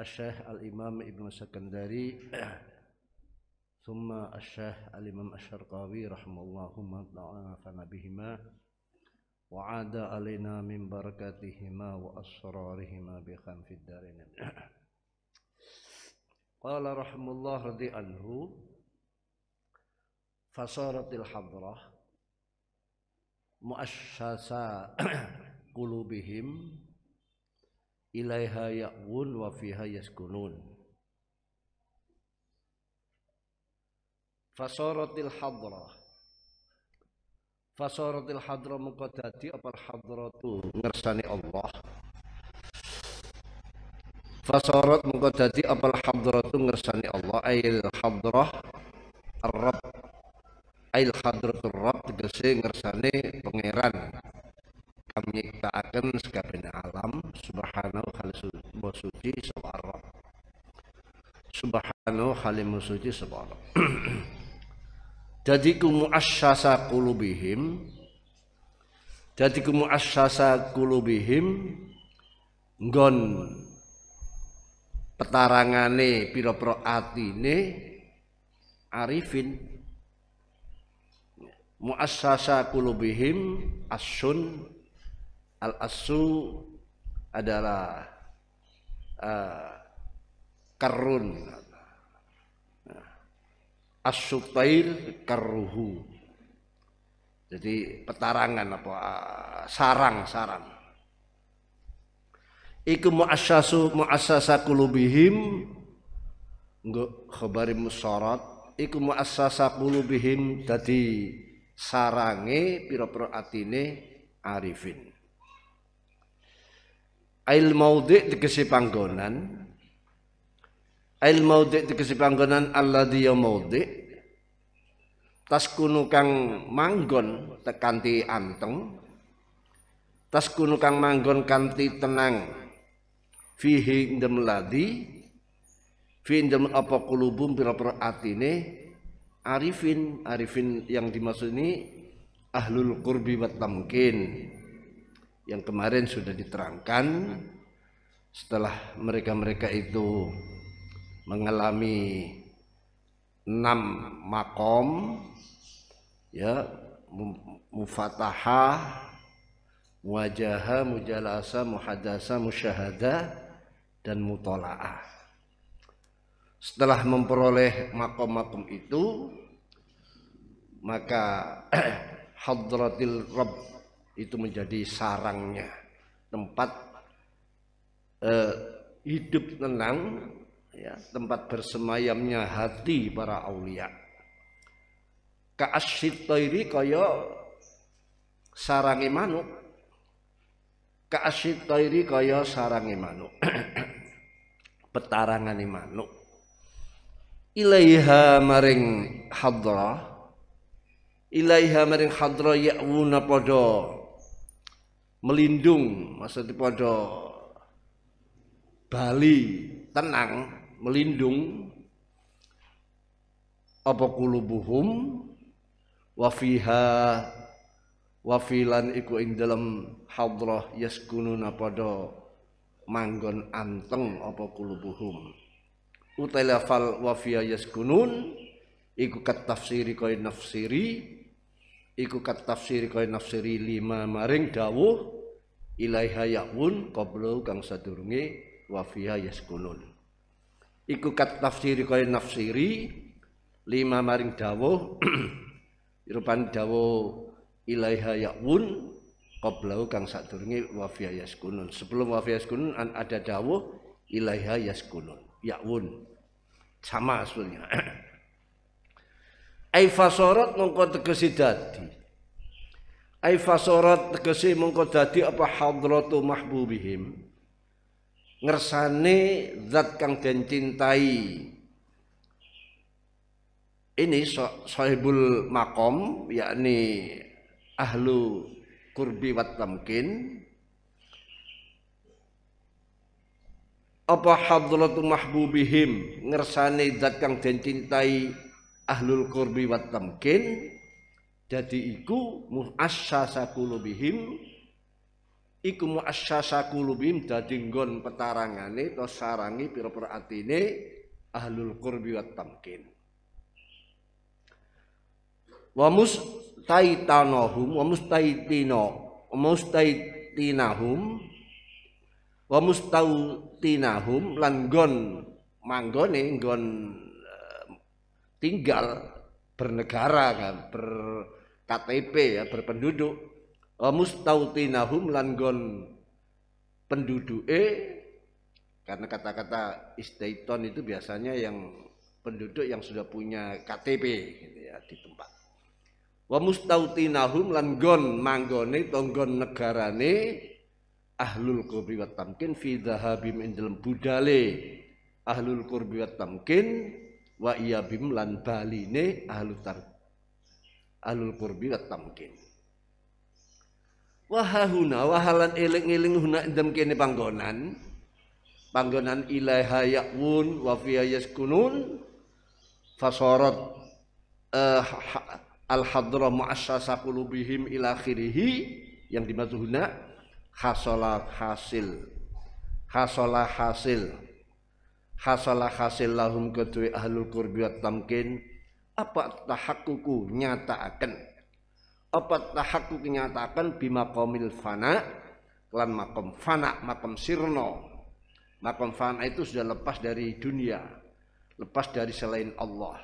الشيخ الإمام ابن السكندري ثم الشيخ الإمام الشرقاوي رحمه الله تعالى بهما وعاد علينا من بركاتهما وأسرارهما بخنف الدارين قال رحمه الله رضي عنه فصارت الحضرة مؤسسة قلوبهم ilaiha ya'wun wa fiha yaskunun fasaratil hadrah fasaratil hadrah mengko dadi apa hadratu ngersani Allah fasarat mengko dadi apa hadratu ngersani Allah ail hadrah ar-rabb ail hadratur rabb tegese ngersani pangeran kami nyiptakan sekabehna alam subhanahu khalis suci sabara subhanahu khalim suci sabara jadi kumu asyasa kulubihim jadi kumu asyasa kulubihim nggon petarangane pro-pro atine arifin muassasa kulubihim asun al asu adalah uh, karun asupair karuhu jadi petarangan apa sarang-sarang eh, iku muassasu muassasa kulubihim nggo khabari musarat iku muassasa kulubihim jadi sarange pira-pira atine arifin Ail maudik tegese panggonan. Ail maudik tegese panggonan alladhi ya maudhi. Tas kang manggon tekanti anteng. tas kunukang manggon kanti tenang. Fihi indem ladi, fi indem apa kulubum pira atine arifin arifin yang dimaksud ini ahlul kurbi wat tamkin yang kemarin sudah diterangkan setelah mereka-mereka itu mengalami enam makom ya mufataha, wajaha mujalasa muhadasa musyahada dan mutolaah setelah memperoleh makom-makom itu maka hadratil rabb itu menjadi sarangnya tempat eh, hidup tenang ya tempat bersemayamnya hati para aulia ka asyitairi kaya sarange manuk ka asyitairi kaya sarange manuk petarangane manuk ilaiha maring hadrah ilaiha maring hadra ya'wuna padha melindung maksudnya pada Bali tenang melindung apa kulubuhum wa fiha wafilan iku ing dalam hadrah yaskununa pada manggon anteng apa kulubuhum utailafal wa fiha yaskunun iku katafsiri kaya nafsiri iku kat tafsir kaya nafsiri lima maring dawuh ilaiha yakun qabla kang sadurunge wa fiha yaskunun iku kat tafsir kaya nafsiri lima maring dawuh irupan dawuh ilaiha yakun qabla kang sadurunge wa fiha yaskunun sebelum wa fiha yaskunun ada dawuh ilaiha yaskunun yakun sama aslinya Aifasorot fasorot mongko tegesi dadi Aifasorot tegesi mongko dadi apa hadratu mahbubihim ngersane zat kang den cintai ini sahibul makom yakni ahlu kurbi wat tamkin apa hadratu mahbubihim ngersane zat kang den cintai ahlul qurbi wat tamkin jadi iku muassasa kulubihim iku muassasa kulubihim jadi nggon petarangane to sarangi pira-pira atine ahlul qurbi wat tamkin wa mustaitanahum wa mustaitino mustaitinahum wa mustautinahum lan nggon manggone nggon tinggal bernegara kan ber KTP ya berpenduduk mustautinahum langgon penduduk e karena kata-kata istaiton itu biasanya yang penduduk yang sudah punya KTP gitu ya di tempat wa mustautinahum langgon manggone tonggon negarane ahlul qurbi wa tamkin fi dhahabim indal budale ahlul qurbi wa tamkin wa iya bim lan baline ahlu tar ahlul qurbi wa tamkin wahahuna wahalan eling-eling huna endem kene panggonan panggonan ilaiha yaqun wa fiha yaskunun fasorot uh, eh, al hadra muassasa qulubihim ila yang dimaksud huna hasolah hasil hasolah hasil hasalah hasil lahum ketui ahlul kurbiat tamkin apa tahakuku nyatakan apa tahakuku nyatakan bima komil fana lan makom fana makom sirno makom fana itu sudah lepas dari dunia lepas dari selain Allah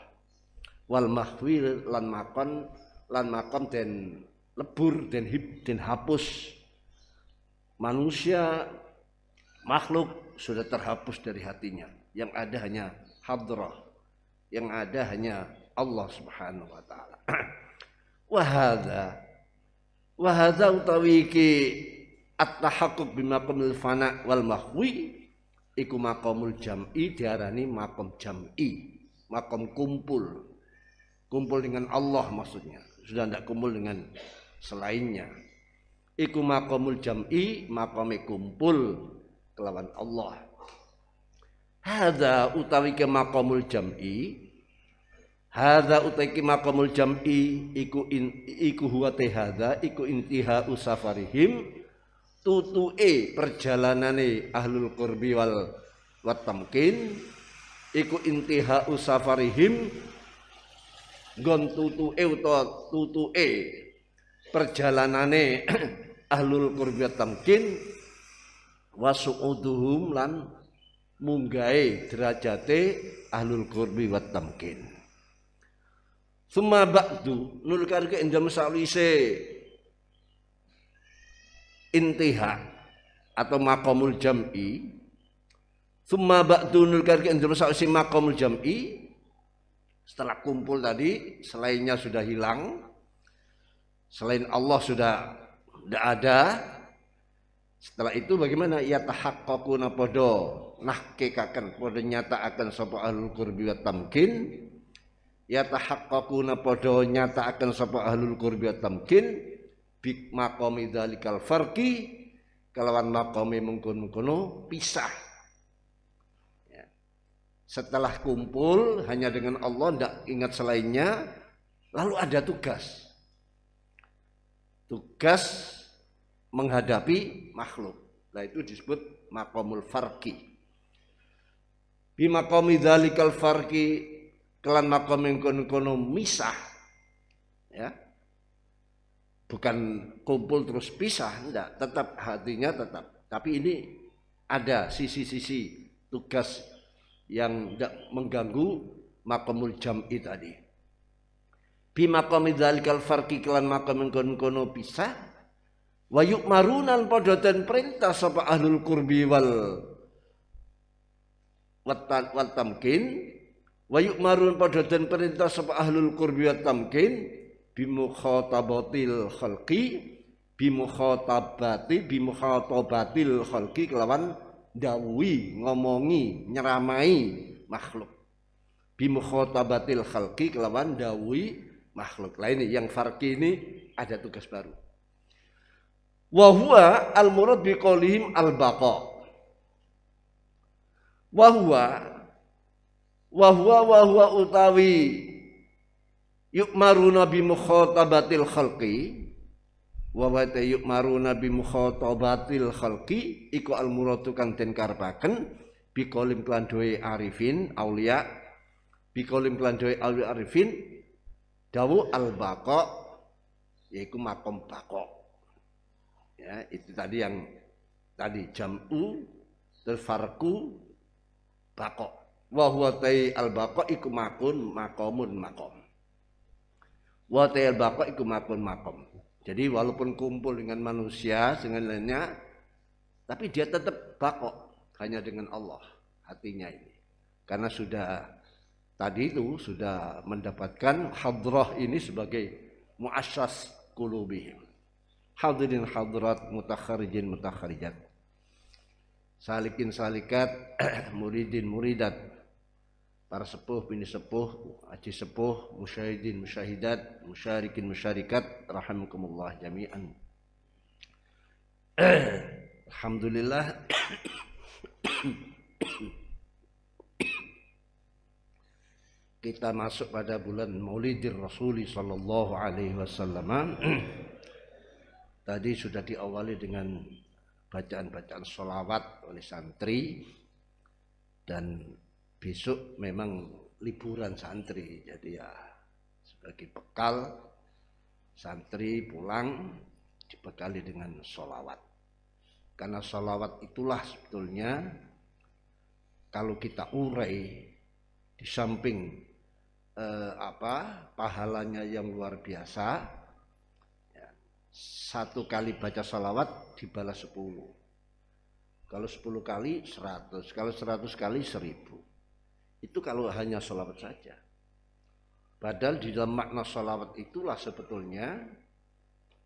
wal mahwil lan makon lan makom dan lebur dan hip dan hapus manusia makhluk sudah terhapus dari hatinya yang ada hanya hadrah yang ada hanya Allah Subhanahu wa taala. wa hadza wa hadza utawi at-tahaqquq bima maqamil fana wal mahwi iku maqamul jam'i diarani maqam jam'i, maqam kumpul. Kumpul dengan Allah maksudnya. Sudah tidak kumpul dengan selainnya. Iku maqamul jam'i, maqame kumpul kelawan Allah. Hada utawi ke maqamul jam'i hadza utawi maqamul jam'i iku in, iku huwa te hada iku intiha usafarihim tutue perjalanane ahlul qurbi wal watamkin iku intiha usafarihim gon tutue utawa tutue perjalanane ahlul qurbi watamkin wasuuduhum lan munggai derajate ahlul kurbi wat tamkin. Suma ba'du nul karke endam sawise intiha atau makomul jam'i Semua ba'du nul karke endam sawise makomul jam'i setelah kumpul tadi selainnya sudah hilang selain Allah sudah tidak ada setelah itu bagaimana ia na podo nah kekakan podo nyata akan sopo ahlul qurbi ia tamkin ya na podo nyata akan sopo ahlul kurbi wa tamkin bik maqami fergi farqi kelawan maqami mengkono-mengkono pisah ya. setelah kumpul hanya dengan Allah tidak ingat selainnya lalu ada tugas tugas menghadapi makhluk. Nah itu disebut makomul farki. Bimakomi dalikal farki kelan makom yang kono misah. Ya. Bukan kumpul terus pisah, enggak. Tetap hatinya tetap. Tapi ini ada sisi-sisi tugas yang tidak mengganggu makomul jam jam'i tadi. Bimakomi dalikal farki kelan makom yang kono pisah wa yukmarunan padha den perintah sapa ahlul qurbi wal wal tamkin wa yukmarun padha den perintah sapa ahlul qurbi wal tamkin bimukhatabatil khalqi bimukhatabati bimukhatabatil khalqi kelawan dawwi ngomongi nyeramai makhluk bimukhatabatil khalqi kelawan dawwi makhluk lain yang farqi ini ada tugas baru wa huwa al murad bi qawlihim al baqa wa huwa wa huwa wa huwa utawi yukmaruna bi mukhatabatil khalqi wa wa ta yukmaruna bi mukhatabatil khalqi iku al muradu kang den karepaken bi qolim kelan arifin aulia bi qolim kelan aulia arifin dawu al baqa yaiku makom baqa ya itu tadi yang tadi jamu terfarku Bako. bakok wa al bakok iku makun makomun makom wa al bakok iku makun makom jadi walaupun kumpul dengan manusia dengan lainnya tapi dia tetap bakok hanya dengan Allah hatinya ini karena sudah tadi itu sudah mendapatkan hadroh ini sebagai muasas kulubihim hadirin hadirat mutakharijin mutakharijat salikin salikat muridin muridat para sepuh bini sepuh aji sepuh musyahidin musyahidat musyarikin musyarikat rahimakumullah jami'an alhamdulillah kita masuk pada bulan Maulidir Rasuli sallallahu alaihi wasallam Tadi sudah diawali dengan bacaan-bacaan sholawat oleh santri dan besok memang liburan santri jadi ya sebagai bekal santri pulang dibekali dengan sholawat karena sholawat itulah sebetulnya kalau kita urai di samping eh, apa pahalanya yang luar biasa satu kali baca salawat dibalas sepuluh. Kalau sepuluh kali seratus, kalau seratus kali seribu. Itu kalau hanya salawat saja. Padahal di dalam makna salawat itulah sebetulnya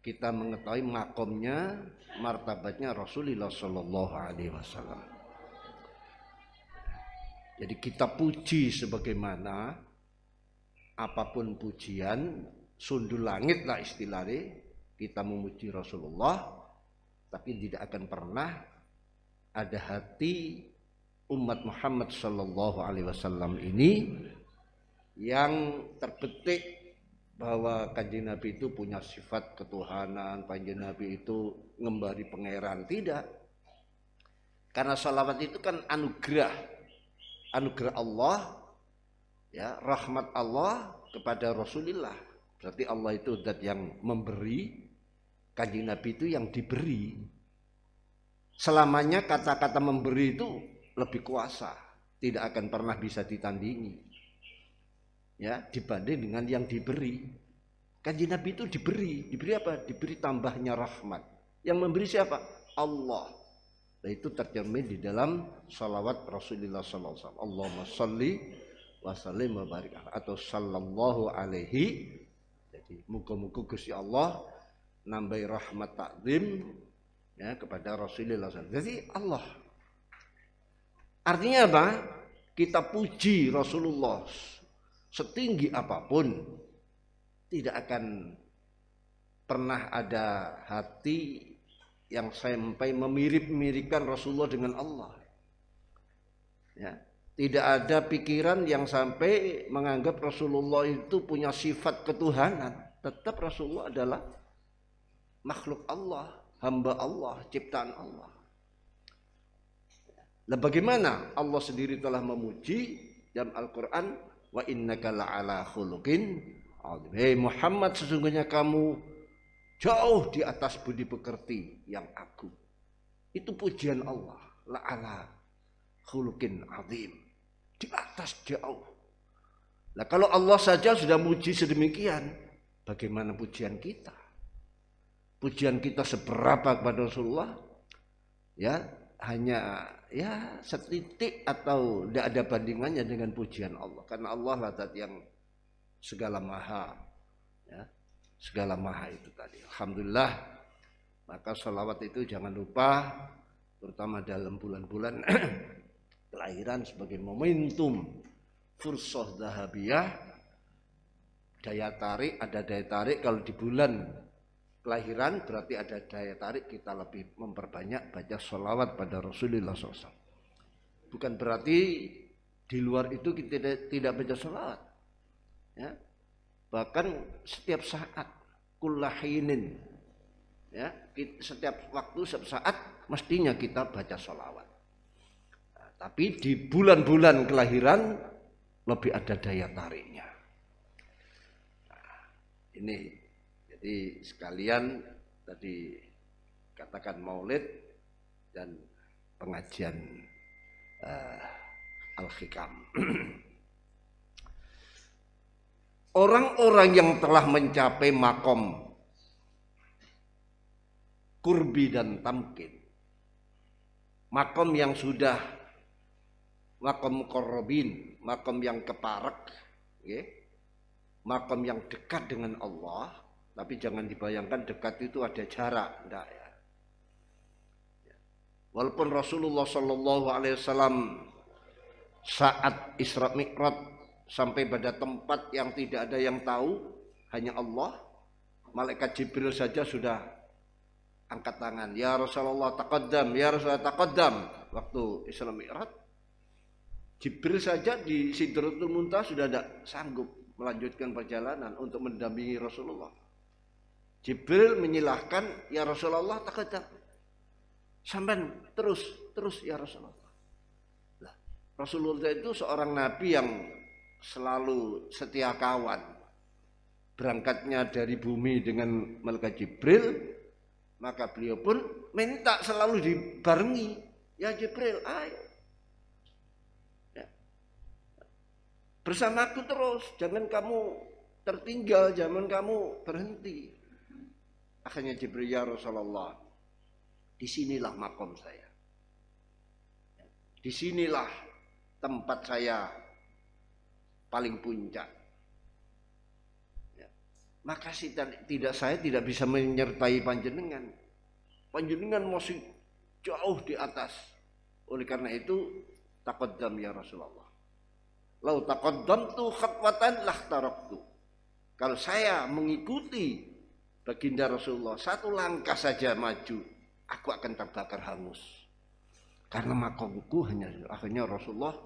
kita mengetahui makomnya, martabatnya Rasulullah Shallallahu Alaihi Wasallam. Jadi kita puji sebagaimana apapun pujian, sundul langit lah istilahnya, kita memuji Rasulullah tapi tidak akan pernah ada hati umat Muhammad Shallallahu Alaihi Wasallam ini yang terpetik bahwa kanjeng Nabi itu punya sifat ketuhanan, kanjeng Nabi itu ngembari pangeran tidak. Karena salawat itu kan anugerah, anugerah Allah, ya rahmat Allah kepada Rasulullah. Berarti Allah itu zat yang memberi, kanjeng Nabi itu yang diberi. Selamanya kata-kata memberi itu lebih kuasa, tidak akan pernah bisa ditandingi. Ya, dibanding dengan yang diberi. Kanjeng Nabi itu diberi, diberi apa? Diberi tambahnya rahmat. Yang memberi siapa? Allah. Nah, itu tercermin di dalam salawat Rasulullah sallallahu Allahumma salli wa sallim wa barik atau sallallahu alaihi. Jadi muka-muka Gusti Allah nambahi rahmat takzim ya kepada Rasulullah SAW. Jadi Allah. Artinya apa? Kita puji Rasulullah setinggi apapun tidak akan pernah ada hati yang sampai memirip-mirikan Rasulullah dengan Allah. Ya, tidak ada pikiran yang sampai menganggap Rasulullah itu punya sifat ketuhanan. Tetap Rasulullah adalah makhluk Allah, hamba Allah, ciptaan Allah. Lah bagaimana Allah sendiri telah memuji dalam Al-Qur'an wa innaka la'ala khuluqin azim. Muhammad sesungguhnya kamu jauh di atas budi pekerti yang aku. Itu pujian Allah, la'ala khuluqin azim. Di atas jauh. Lalu kalau Allah saja sudah muji sedemikian, bagaimana pujian kita? pujian kita seberapa kepada Rasulullah ya hanya ya setitik atau tidak ada bandingannya dengan pujian Allah karena Allah lah tadi yang segala maha ya segala maha itu tadi alhamdulillah maka salawat itu jangan lupa terutama dalam bulan-bulan kelahiran sebagai momentum fursah dahabiah daya tarik ada daya tarik kalau di bulan kelahiran berarti ada daya tarik kita lebih memperbanyak baca sholawat pada Rasulullah SAW. Bukan berarti di luar itu kita tidak, tidak baca sholawat. Ya. Bahkan setiap saat kulahinin. ya setiap waktu setiap saat mestinya kita baca sholawat. Nah, tapi di bulan-bulan kelahiran lebih ada daya tariknya. Nah, ini jadi sekalian tadi katakan maulid dan pengajian uh, Al-Hikam. Orang-orang yang telah mencapai makom kurbi dan tamkin. Makom yang sudah makom korobin, makom yang keparek, okay? Ya, makom yang dekat dengan Allah, tapi jangan dibayangkan dekat itu ada jarak, enggak ya. Walaupun Rasulullah Shallallahu Alaihi Wasallam saat Isra Mi'raj sampai pada tempat yang tidak ada yang tahu, hanya Allah, malaikat Jibril saja sudah angkat tangan. Ya Rasulullah takodam, ya Rasulullah takodam. Waktu Isra Mi'raj Jibril saja di Sidratul Muntah sudah tidak sanggup melanjutkan perjalanan untuk mendampingi Rasulullah. Jibril menyilahkan, ya Rasulullah tak ada, Sampai terus, terus ya Rasulullah. Lah, Rasulullah itu seorang nabi yang selalu setia kawan. Berangkatnya dari bumi dengan malaikat Jibril, maka beliau pun minta selalu dibarengi. Ya Jibril, ayo. Ya. Bersamaku terus, jangan kamu tertinggal, jangan kamu berhenti. Akhirnya Jibril ya Rasulullah, disinilah makom saya. Disinilah tempat saya paling puncak. Ya. Maka tidak saya tidak bisa menyertai panjenengan. Panjenengan masih jauh di atas. Oleh karena itu takut takodam ya Rasulullah. Lau takodam tu khatwatan lah taraktu. Kalau saya mengikuti baginda Rasulullah satu langkah saja maju aku akan terbakar hangus karena makomku hanya akhirnya Rasulullah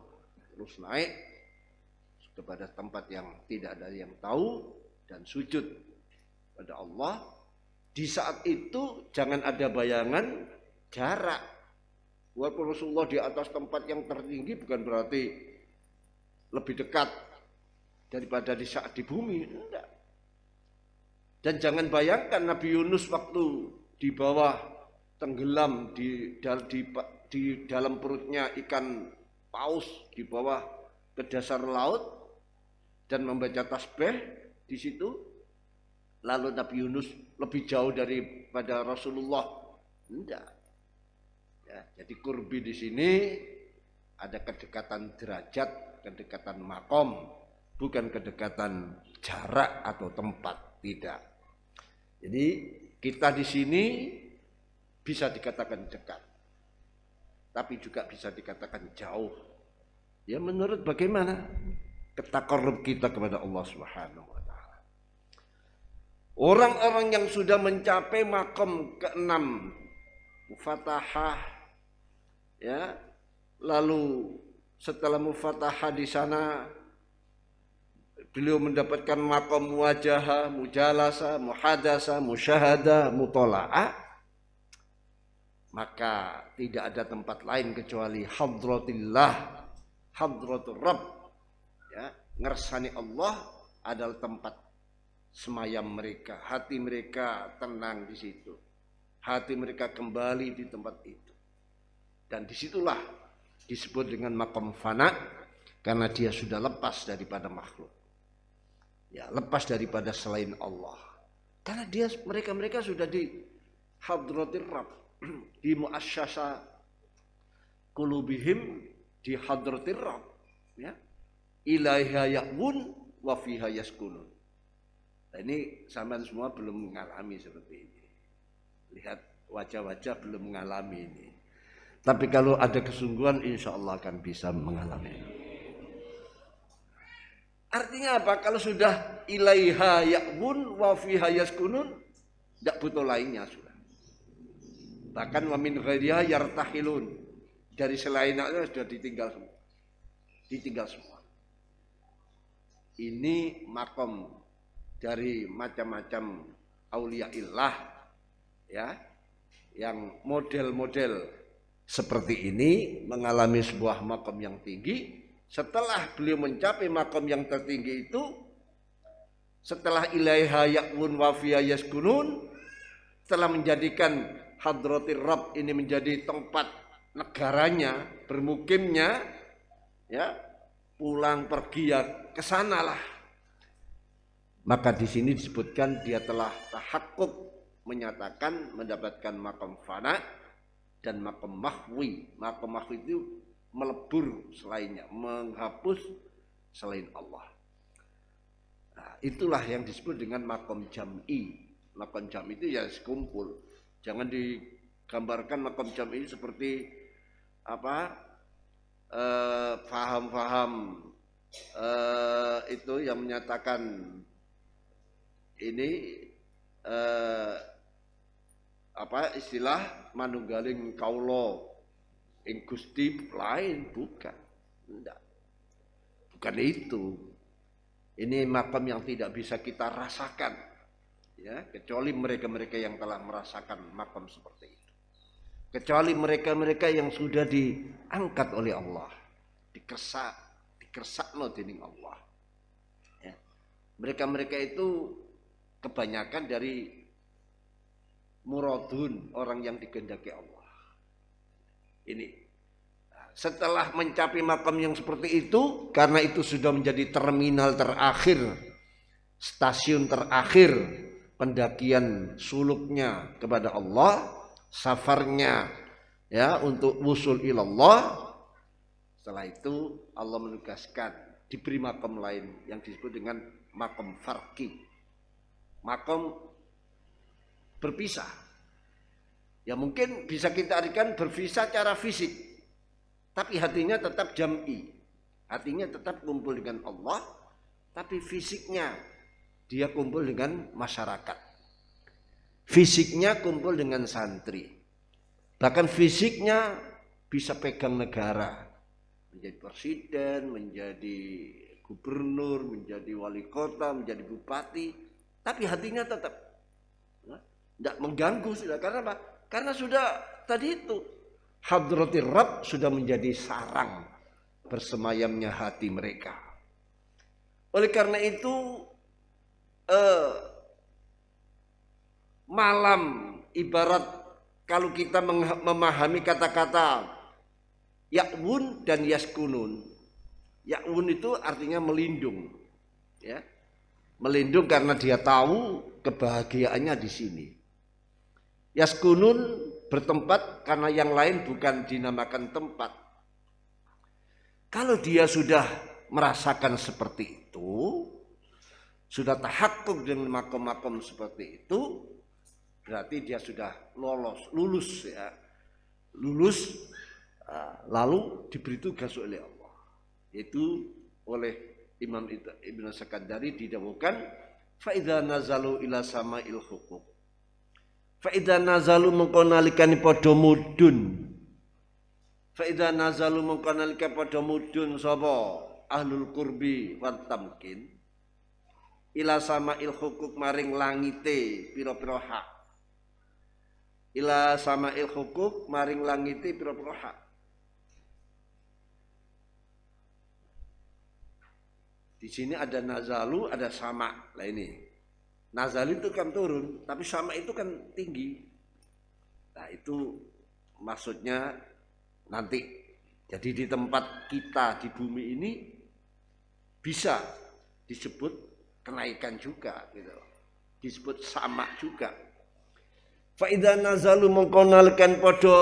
terus naik kepada tempat yang tidak ada yang tahu dan sujud pada Allah di saat itu jangan ada bayangan jarak walaupun Rasulullah di atas tempat yang tertinggi bukan berarti lebih dekat daripada di saat di bumi enggak dan jangan bayangkan Nabi Yunus waktu di bawah tenggelam di, di, di dalam perutnya ikan paus di bawah ke dasar laut dan membaca tasbih di situ. Lalu Nabi Yunus lebih jauh daripada Rasulullah. Tidak. Ya, jadi kurbi di sini ada kedekatan derajat, kedekatan makom, bukan kedekatan jarak atau tempat. Tidak. Jadi kita di sini bisa dikatakan dekat, tapi juga bisa dikatakan jauh. Ya menurut bagaimana ketakarub kita kepada Allah Subhanahu wa taala. Orang-orang yang sudah mencapai makam keenam mufatahah ya lalu setelah mufatahah di sana Beliau mendapatkan makom wajah, mujalasa, muhadasa, musyahada, mutola'ah. Maka tidak ada tempat lain kecuali hadratillah, hadratul Rabb. Ya, ngersani Allah adalah tempat semayam mereka. Hati mereka tenang di situ. Hati mereka kembali di tempat itu. Dan disitulah disebut dengan makom fana karena dia sudah lepas daripada makhluk ya lepas daripada selain Allah karena dia mereka mereka sudah di hadrotir Rab di muasyasa kulubihim di hadrotir Rab ya ilaiha yakun wa fiha nah, ini zaman semua belum mengalami seperti ini lihat wajah-wajah belum mengalami ini tapi kalau ada kesungguhan insya Allah akan bisa mengalami Artinya apa? Kalau sudah ilaiha ya'bun wa fiha yaskunun, tidak butuh lainnya sudah. Bahkan wa min ghairiha yartahilun. Dari selainnya sudah ditinggal semua. Ditinggal semua. Ini makom dari macam-macam aulia illah ya yang model-model seperti ini mengalami sebuah makom yang tinggi setelah beliau mencapai makom yang tertinggi itu, setelah ilaiha yakun wafiyah yaskunun, setelah menjadikan hadrotir Rabb ini menjadi tempat negaranya, bermukimnya, ya pulang pergi ya ke sanalah. Maka di sini disebutkan dia telah tahakkuk menyatakan mendapatkan makom fana dan makom mahwi. Makam mahwi itu melebur selainnya, menghapus selain Allah. Nah, itulah yang disebut dengan makom jam'i. Makom jam itu ya sekumpul. Jangan digambarkan makom jam ini seperti apa eh, faham-faham eh, eh, itu yang menyatakan ini eh, apa istilah manunggaling kaulo yang Gusti lain bukan. Enggak. Bukan itu. Ini makam yang tidak bisa kita rasakan. Ya, kecuali mereka-mereka yang telah merasakan makam seperti itu. Kecuali mereka-mereka yang sudah diangkat oleh Allah, dikersak, dikersak loh dinding Allah. mereka ya. Mereka-mereka itu kebanyakan dari muradun, orang yang digendaki Allah. Ini setelah mencapai makam yang seperti itu karena itu sudah menjadi terminal terakhir stasiun terakhir pendakian suluknya kepada Allah safarnya ya untuk wusul ilallah setelah itu Allah menugaskan diberi makam lain yang disebut dengan makam farki makam berpisah Ya mungkin bisa kita artikan berpisah secara fisik. Tapi hatinya tetap jam'i. Hatinya tetap kumpul dengan Allah. Tapi fisiknya dia kumpul dengan masyarakat. Fisiknya kumpul dengan santri. Bahkan fisiknya bisa pegang negara. Menjadi presiden, menjadi gubernur, menjadi wali kota, menjadi bupati. Tapi hatinya tetap. Tidak ya, mengganggu sudah. Karena apa? Karena sudah tadi itu Hadratir Rab sudah menjadi sarang bersemayamnya hati mereka. Oleh karena itu eh, malam ibarat kalau kita memahami kata-kata Ya'wun dan yaskunun. Ya'wun itu artinya melindung. Ya. Melindung karena dia tahu kebahagiaannya di sini. Yaskunun bertempat karena yang lain bukan dinamakan tempat. Kalau dia sudah merasakan seperti itu, sudah tahakkuk dengan makom-makom seperti itu, berarti dia sudah lolos, lulus ya. Lulus ah, lalu diberi tugas oleh Allah. Itu oleh Imam Ibn Sakandari didakwakan faida nazalu ila sama ilhukuk. Fa'idha nazalu mengkonalikani podo mudun. Fa'idha nazalu mengkonalikani podo mudun sobo ahlul kurbi wat Ila sama il hukuk maring langite piro-piro hak. Ila sama il hukuk maring langite piro-piro hak. Di sini ada nazalu, ada sama. Lah ini Nazali itu kan turun, tapi sama itu kan tinggi. Nah itu maksudnya nanti. Jadi di tempat kita di bumi ini bisa disebut kenaikan juga gitu. Disebut sama juga. Faidah nazalu mengkonalkan podo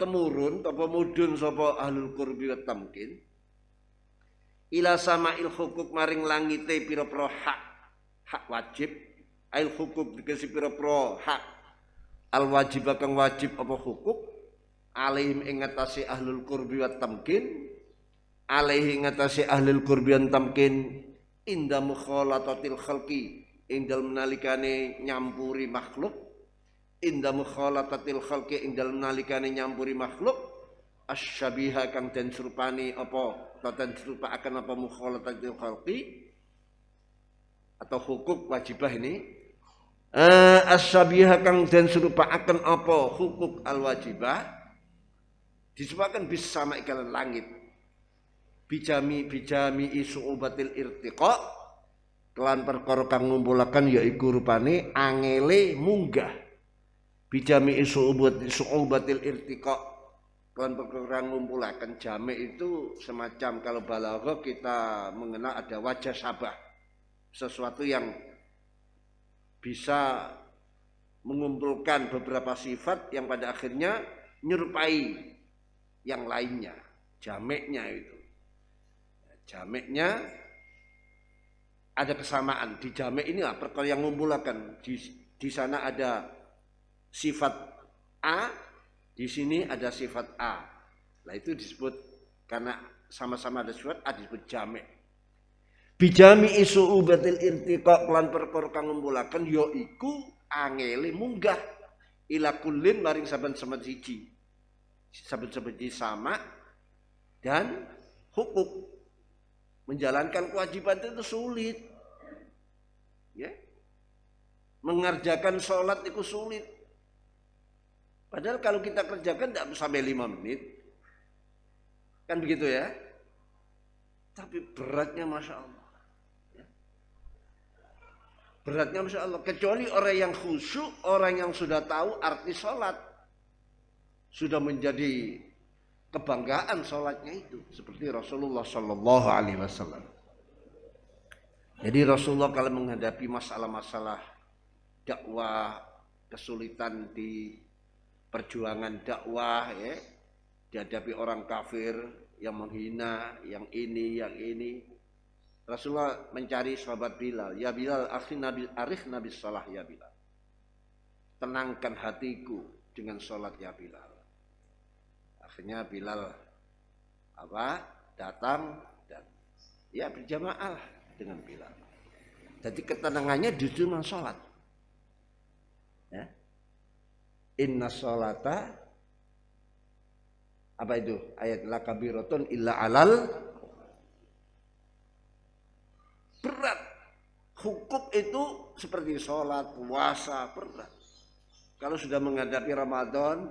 temurun topo mudun sopo ahlul kurbi wa tamkin ila sama il maring langite piro pro hak hak wajib ail hukuk dikasih pira pro hak al wajib kang wajib apa hukuk, alaihim ingatasi ahlul kurbi wat tamkin alaihi mengatasi ahlul kurbi wat tamkin inda mukhalatatil khalqi indal menalikane nyampuri makhluk inda mukhalatatil khalqi indal menalikane nyampuri makhluk asyabiha kang den serupani apa dan serupa akan apa mukhalatatil khalqi atau hukuk wajibah ini Eh, Asabiha kang serupa akan apa hukuk al wajibah disebabkan bisa sama ikalan langit bijami bijami isu obatil irtiko kelan perkara kang ngumpulaken yaiku rupane angele munggah bijami isu obat isu obatil irtiko kelan perkara ngumpulaken jame itu semacam kalau balaghah kita mengenal ada wajah sabah sesuatu yang bisa mengumpulkan beberapa sifat yang pada akhirnya nyerupai yang lainnya, jameknya itu. Jameknya ada kesamaan di jamek ini lah perkara yang mengumpulkan di, di sana ada sifat A, di sini ada sifat A. Nah itu disebut karena sama-sama ada sifat A disebut jamek. Bijami isu ubatil irtiqa lan perkara kang ngumpulaken ya iku angele munggah ila kullin maring saben-saben siji. Saben-saben sama dan hukuk menjalankan kewajiban itu sulit ya mengerjakan sholat itu sulit padahal kalau kita kerjakan tidak sampai lima menit kan begitu ya tapi beratnya masya Allah Beratnya Masya Allah. Kecuali orang yang khusyuk, orang yang sudah tahu arti sholat. Sudah menjadi kebanggaan sholatnya itu. Seperti Rasulullah Sallallahu Alaihi Wasallam. Jadi Rasulullah kalau menghadapi masalah-masalah dakwah, kesulitan di perjuangan dakwah ya, dihadapi orang kafir yang menghina, yang ini, yang ini, Rasulullah mencari sahabat Bilal. Ya Bilal, akhi nabi, arif nabi salah ya Bilal. Tenangkan hatiku dengan sholat ya Bilal. Akhirnya Bilal apa datang dan ya berjamaah dengan Bilal. Jadi ketenangannya di dengan sholat. Ya. Inna sholata apa itu ayat la kabiratun illa alal berat hukum itu seperti sholat puasa berat kalau sudah menghadapi Ramadan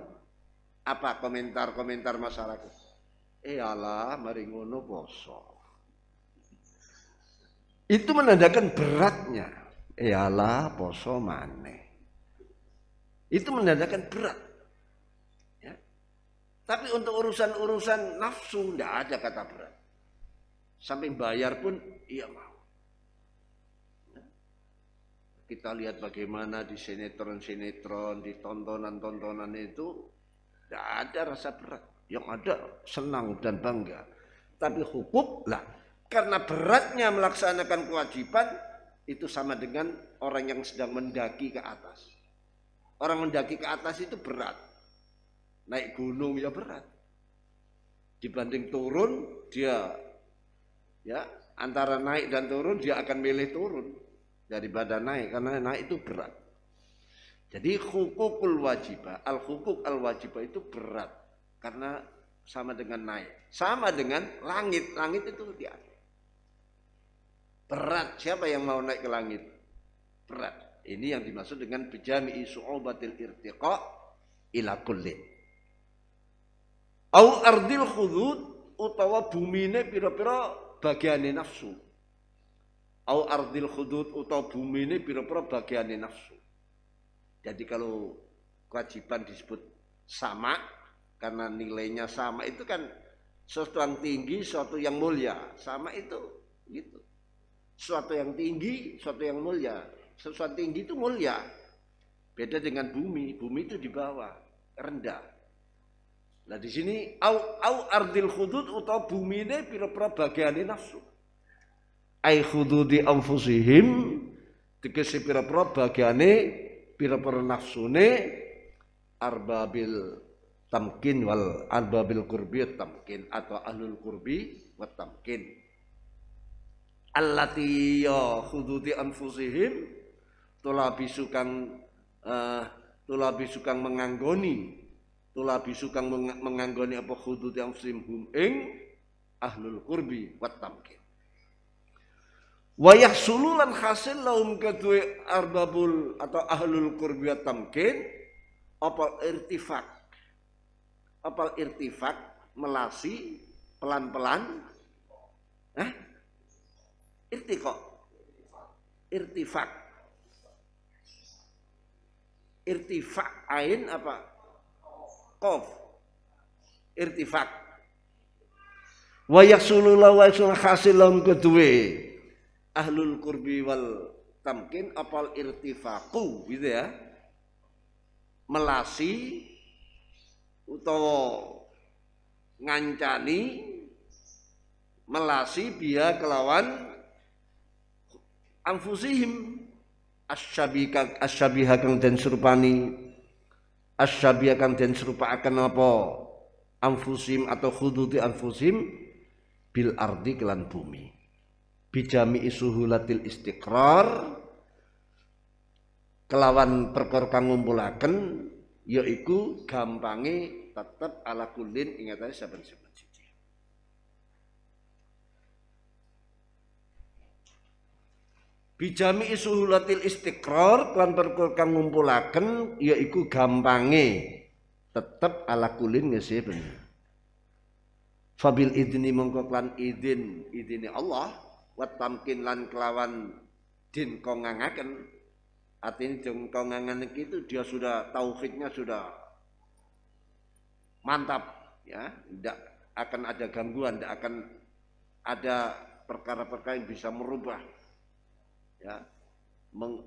apa komentar-komentar masyarakat eh Allah mari ngono poso itu menandakan beratnya eh Allah poso mane? itu menandakan berat ya. tapi untuk urusan-urusan nafsu tidak ada kata berat sampai bayar pun iya mau kita lihat bagaimana di sinetron-sinetron, di tontonan-tontonan itu tidak ada rasa berat. Yang ada senang dan bangga. Tapi hukum lah, karena beratnya melaksanakan kewajiban itu sama dengan orang yang sedang mendaki ke atas. Orang mendaki ke atas itu berat. Naik gunung ya berat. Dibanding turun dia ya antara naik dan turun dia akan milih turun daripada naik karena naik itu berat. Jadi hukukul wajibah, al hukuk al wajibah itu berat karena sama dengan naik, sama dengan langit. Langit itu di atas. Berat siapa yang mau naik ke langit? Berat. Ini yang dimaksud dengan bejami su'ubatil irtiqa ila kulli. Au ardil khudud utawa bumine pira-pira bagiane nafsu au ardil hudud atau bumi ini pira-pira bagiannya nafsu. Jadi kalau kewajiban disebut sama karena nilainya sama itu kan sesuatu yang tinggi, sesuatu yang mulia. Sama itu gitu. Sesuatu yang tinggi, sesuatu yang mulia. Sesuatu yang tinggi itu mulia. Beda dengan bumi, bumi itu di bawah, rendah. Nah di sini au au ardil hudud atau bumi ini pira-pira bagiannya nafsu ai khududi anfusihim tegese pira-pira bagiane pira-pira nafsune arbabil tamkin wal arbabil qurbi tamkin atau ahlul qurbi wa tamkin allati ya khududi anfusihim tulabi sukang uh, eh, tulabisu kang menganggoni tulabi sukang menganggoni apa khududi anfusihim hum ing ahlul qurbi wa tamkin wayah sululan hasil laum ketui arbabul atau ahlul kurbiat tamkin opal irtifak apa irtifak melasi pelan-pelan eh kok? irtifak irtifak ain apa kof irtifak wayah sululah wayah hasil laum ketui ahlul kurbi wal tamkin apal irtifaku gitu ya melasi utawa ngancani melasi biha kelawan anfusihim asyabika asyabiha kang den serupani asyabiha kang den akan apa anfusim atau khududi anfusim bil ardi kelan bumi bijami isuhulatil istiqrar kelawan perkor kang ngumpulaken yaiku gampange tetep ala kulin ingatane saben-saben siji. Bijami isuhulatil istiqrar kelawan perkara kang ngumpulaken yaiku gampangi tetep ala kulin ngesih bener. Fabil idini mongko klan idin idini Allah wat tamkin lan kelawan din kongangaken artinya din kongangan itu dia sudah tauhidnya sudah mantap ya tidak akan ada gangguan tidak akan ada perkara-perkara yang bisa merubah ya meng,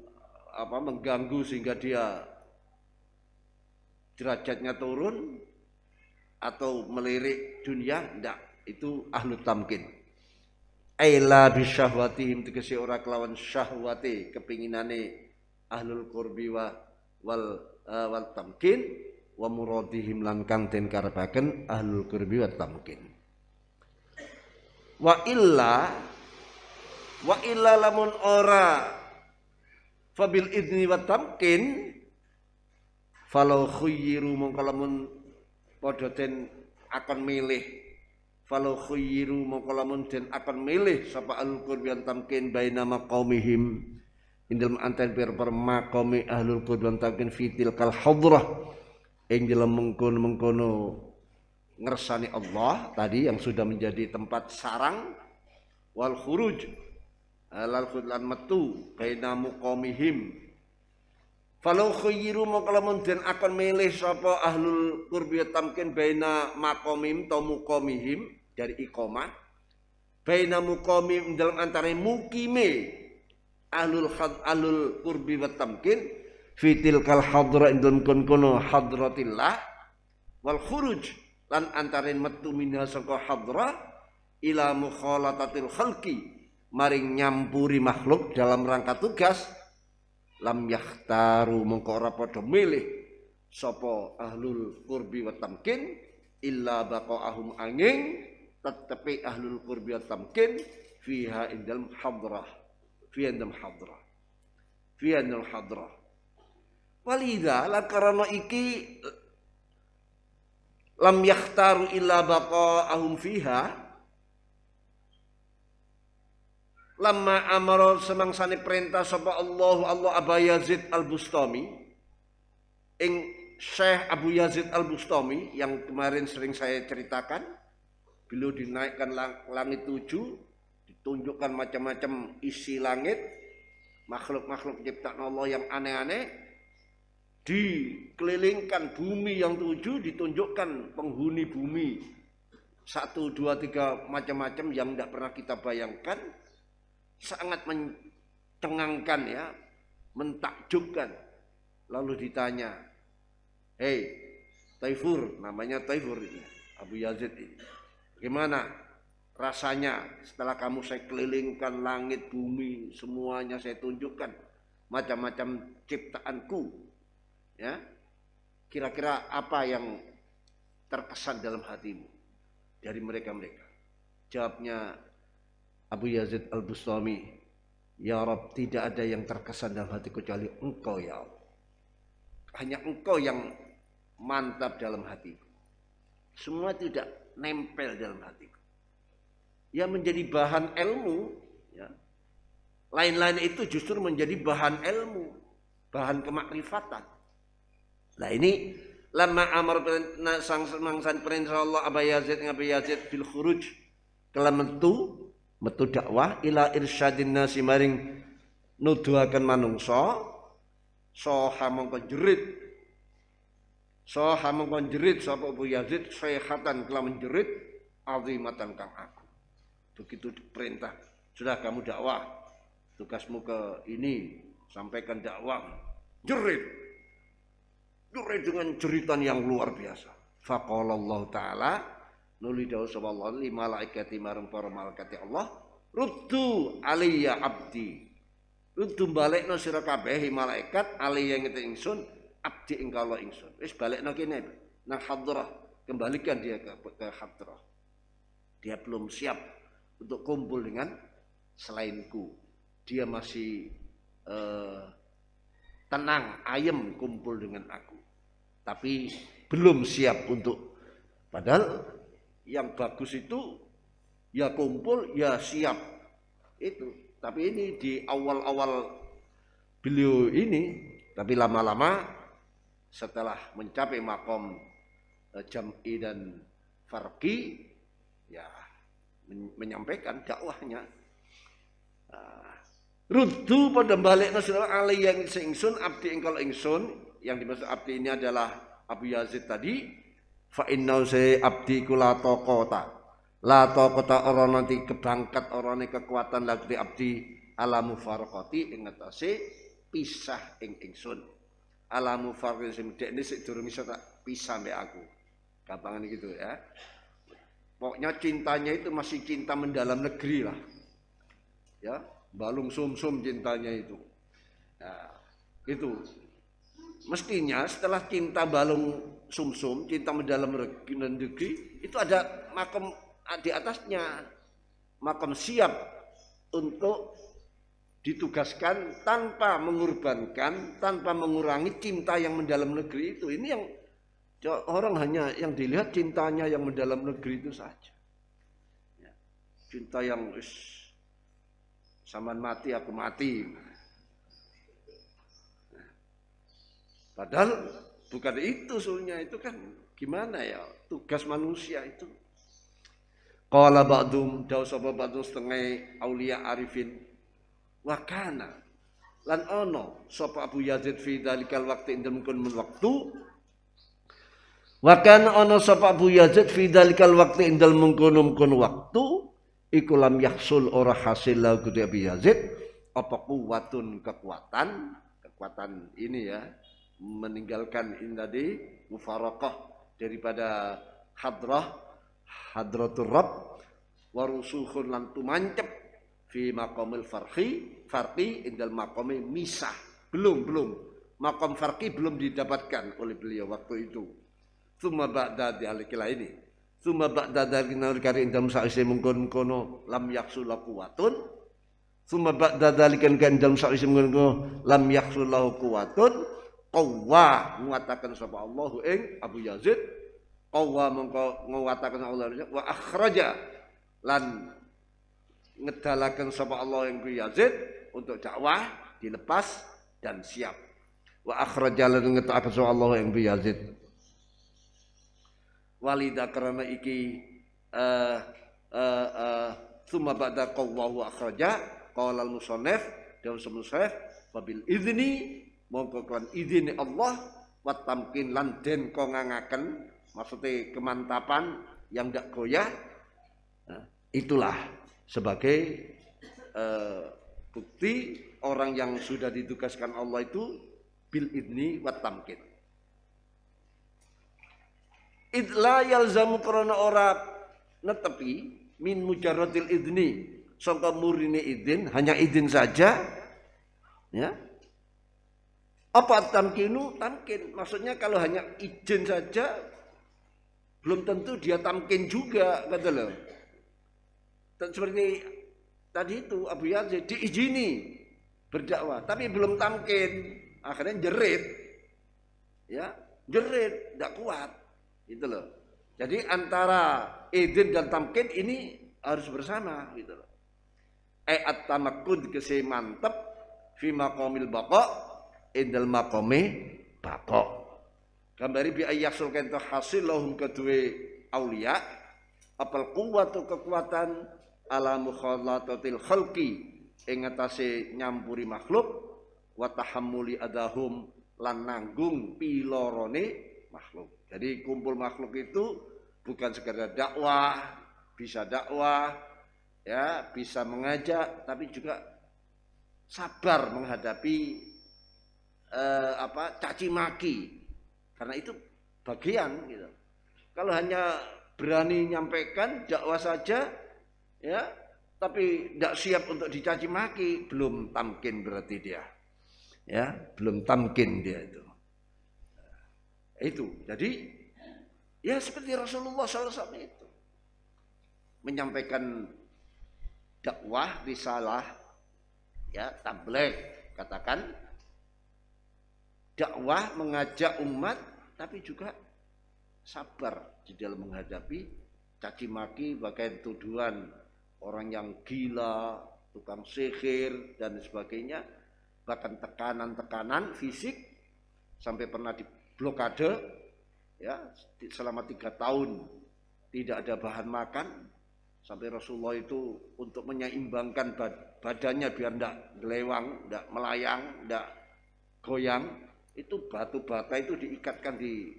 apa mengganggu sehingga dia derajatnya turun atau melirik dunia tidak itu ahlu tamkin Aila bisyahwati tegese ora kelawan syahwati kepinginane ahlul qurbi wa wal uh, wal tamkin wa muradihim lan kang den karepaken ahlul qurbi wa tamkin. Wa illa wa illa lamun ora fabil idni wa tamkin falau khuyiru mongko lamun padha den milih falau khuyyiru mongko lamun den akan milih sapa ahlul qurbi tamkin baina maqamihim indal antan bir maqami ahlul qurbi tamkin fitil kal hadrah ing dalam mengkono-mengkono ngersani Allah tadi yang sudah menjadi tempat sarang wal khuruj alal khudlan metu baina muqamihim Falau khayyiru mongkalamun dan akan milih sapa ahlul qurbi tamkin baina makomim atau mukomihim dari iqamah baina mukomim dalam antara mukime ahlul had ahlul wa tamkin fitil kal hadra indun kun hadratillah wal khuruj lan antarin metu minha saka hadra ila mukhalatatil khalqi maring nyampuri makhluk dalam rangka tugas lam yahtaru mengko ora padha milih sapa ahlul qurbi wa tamkin illa baqa'ahum angin tetapi ahlul qurbi wa tamkin fiha indal hadrah fi indal hadrah fi indal hadrah walida la karana iki lam yahtaru illa baqa'ahum fiha lama amaro sani perintah sapa Allah Allah Abu Yazid Al Bustami ing Syekh Abu Yazid Al Bustami yang kemarin sering saya ceritakan beliau dinaikkan lang langit tujuh ditunjukkan macam-macam isi langit makhluk-makhluk ciptaan Allah yang aneh-aneh dikelilingkan bumi yang tujuh ditunjukkan penghuni bumi satu dua tiga macam-macam yang tidak pernah kita bayangkan sangat mencengangkan ya, mentakjubkan. Lalu ditanya, "Hei, Taifur, namanya Taifur ini, Abu Yazid ini. Gimana rasanya setelah kamu saya kelilingkan langit bumi, semuanya saya tunjukkan macam-macam ciptaanku?" Ya. Kira-kira apa yang terkesan dalam hatimu dari mereka-mereka? Jawabnya Abu Yazid Al-Bustami, Ya Rob, tidak ada yang terkesan dalam hati kecuali engkau ya Allah. Hanya engkau yang mantap dalam hatiku. Semua tidak nempel dalam hatiku. Ya menjadi bahan ilmu. Ya. Lain-lain itu justru menjadi bahan ilmu. Bahan kemakrifatan. Nah ini lama amar sang semangsan perintah Allah Abu Yazid Abu Yazid bil khuruj kala metu dakwah ila irsyadin nasi maring nuduhaken manungsa soha mongko jerit soha mongko jerit sapa Abu Yazid sayhatan kelam jerit azimatan kang aku begitu diperintah sudah kamu dakwah tugasmu ke ini sampaikan dakwah jerit jerit dengan jeritan yang luar biasa faqala Allah taala nuli dawu sapa Allah li malaikati marang para malaikat ya Allah ruddu aliyya abdi ruddu balekno sira kabeh malaikat aliyya ngete ingsun abdi ing kala ingsun wis balekno kene nang hadrah kembalikan dia ke, ke hadrah dia belum siap untuk kumpul dengan selainku dia masih uh, tenang ayem kumpul dengan aku tapi belum siap untuk padahal yang bagus itu ya kumpul ya siap itu tapi ini di awal-awal beliau ini tapi lama-lama setelah mencapai makom eh, jam'i dan farqi ya menyampaikan dakwahnya ah, Ruddu pada balik nasirah alai yang seingsun abdi engkol ingsun yang dimaksud abdi ini adalah Abu Yazid tadi fa inna se abdi kula taqata la taqata ora nanti kebangkat ora kekuatan lagi abdi ala mufarqati ing atase pisah ing ingsun ala mufarqati sing dekne sik durung iso tak pisah mbek aku gampangan gitu ya pokoknya cintanya itu masih cinta mendalam negeri lah ya balung sumsum -sum cintanya itu nah itu mestinya setelah cinta balung sumsum, -sum, cinta mendalam negeri itu ada makam ah, di atasnya makam siap untuk ditugaskan tanpa mengorbankan, tanpa mengurangi cinta yang mendalam negeri itu. Ini yang orang hanya yang dilihat cintanya yang mendalam negeri itu saja. Ya. Cinta yang sama mati aku mati. Padahal bukan itu sebenarnya itu kan gimana ya, tugas manusia itu. Qala ba'dum daw sapa ba'dum setengah aulia arifin wakana lan ono sapa Abu Yazid fi dalikal waktu indam mungkin men waktu Wakana ono sapa Abu Yazid fi dalikal waqti indal mungkunum kun waktu iku lam yahsul ora hasil la Abu Yazid apa kuwatun kekuatan kekuatan ini ya meninggalkan ini tadi mufarakah daripada hadrah hadratul rab warusuhun lan tumancep fi maqamil farqi farqi indal maqami misah belum belum makom farqi belum didapatkan oleh beliau waktu itu summa ba'da alikila ini summa ba'da dalika kari indal musa'isi mungkun kono lam yaksula kuwatun summa ba'da dalika indal sa'isi kono lam yaksula kuwatun Qawwa mengatakan sapa Allah ing Abu Yazid qawwa mengko nguatakan Allah wa akhraja lan ngedalakan sapa Allah ing Yazid untuk dakwah dilepas dan siap wa akhraja lan ngedalakan sapa Allah ing Yazid walida karena iki eh, eh, eh ba'da qawwa wa akhraja qala al-musannif dan musannif wabil izni mongko klan izin Allah wa tamkin lan den kongangaken maksudnya kemantapan yang tidak goyah nah, itulah sebagai uh, bukti orang yang sudah ditugaskan Allah itu bil idni wa tamkin idla yalzamu krana ora netepi min mujarotil idni sangka murine idin hanya idin saja ya apa tamkinu? Tamkin. Maksudnya kalau hanya izin saja belum tentu dia tamkin juga, kata loh. seperti tadi itu Abu Yazid diizini berdakwah, tapi belum tamkin. Akhirnya jerit. Ya, jerit, tidak kuat. Gitu loh. Jadi antara izin dan tamkin ini harus bersama gitu loh. Eh at-tamakud kese mantep fi maqamil baqa indal makome baqa gambari bi sulkan kento hasil lahum kedue aulia apal atau kekuatan ala mukhalatatil khalqi ing nyampuri makhluk wa tahammuli adahum lan nanggung pilorone makhluk. Jadi kumpul makhluk itu bukan sekedar dakwah, bisa dakwah, ya, bisa mengajak tapi juga sabar menghadapi eh, apa caci maki karena itu bagian gitu kalau hanya berani nyampaikan dakwah saja ya tapi tidak siap untuk dicaci maki belum tamkin berarti dia ya belum tamkin dia itu itu jadi ya seperti Rasulullah SAW itu menyampaikan dakwah risalah ya tablet katakan dakwah mengajak umat tapi juga sabar di dalam menghadapi caci maki bagian tuduhan orang yang gila, tukang sihir dan sebagainya bahkan tekanan-tekanan fisik sampai pernah diblokade ya selama tiga tahun tidak ada bahan makan sampai Rasulullah itu untuk menyeimbangkan badannya biar tidak lewang, tidak melayang, tidak goyang itu batu bata itu diikatkan di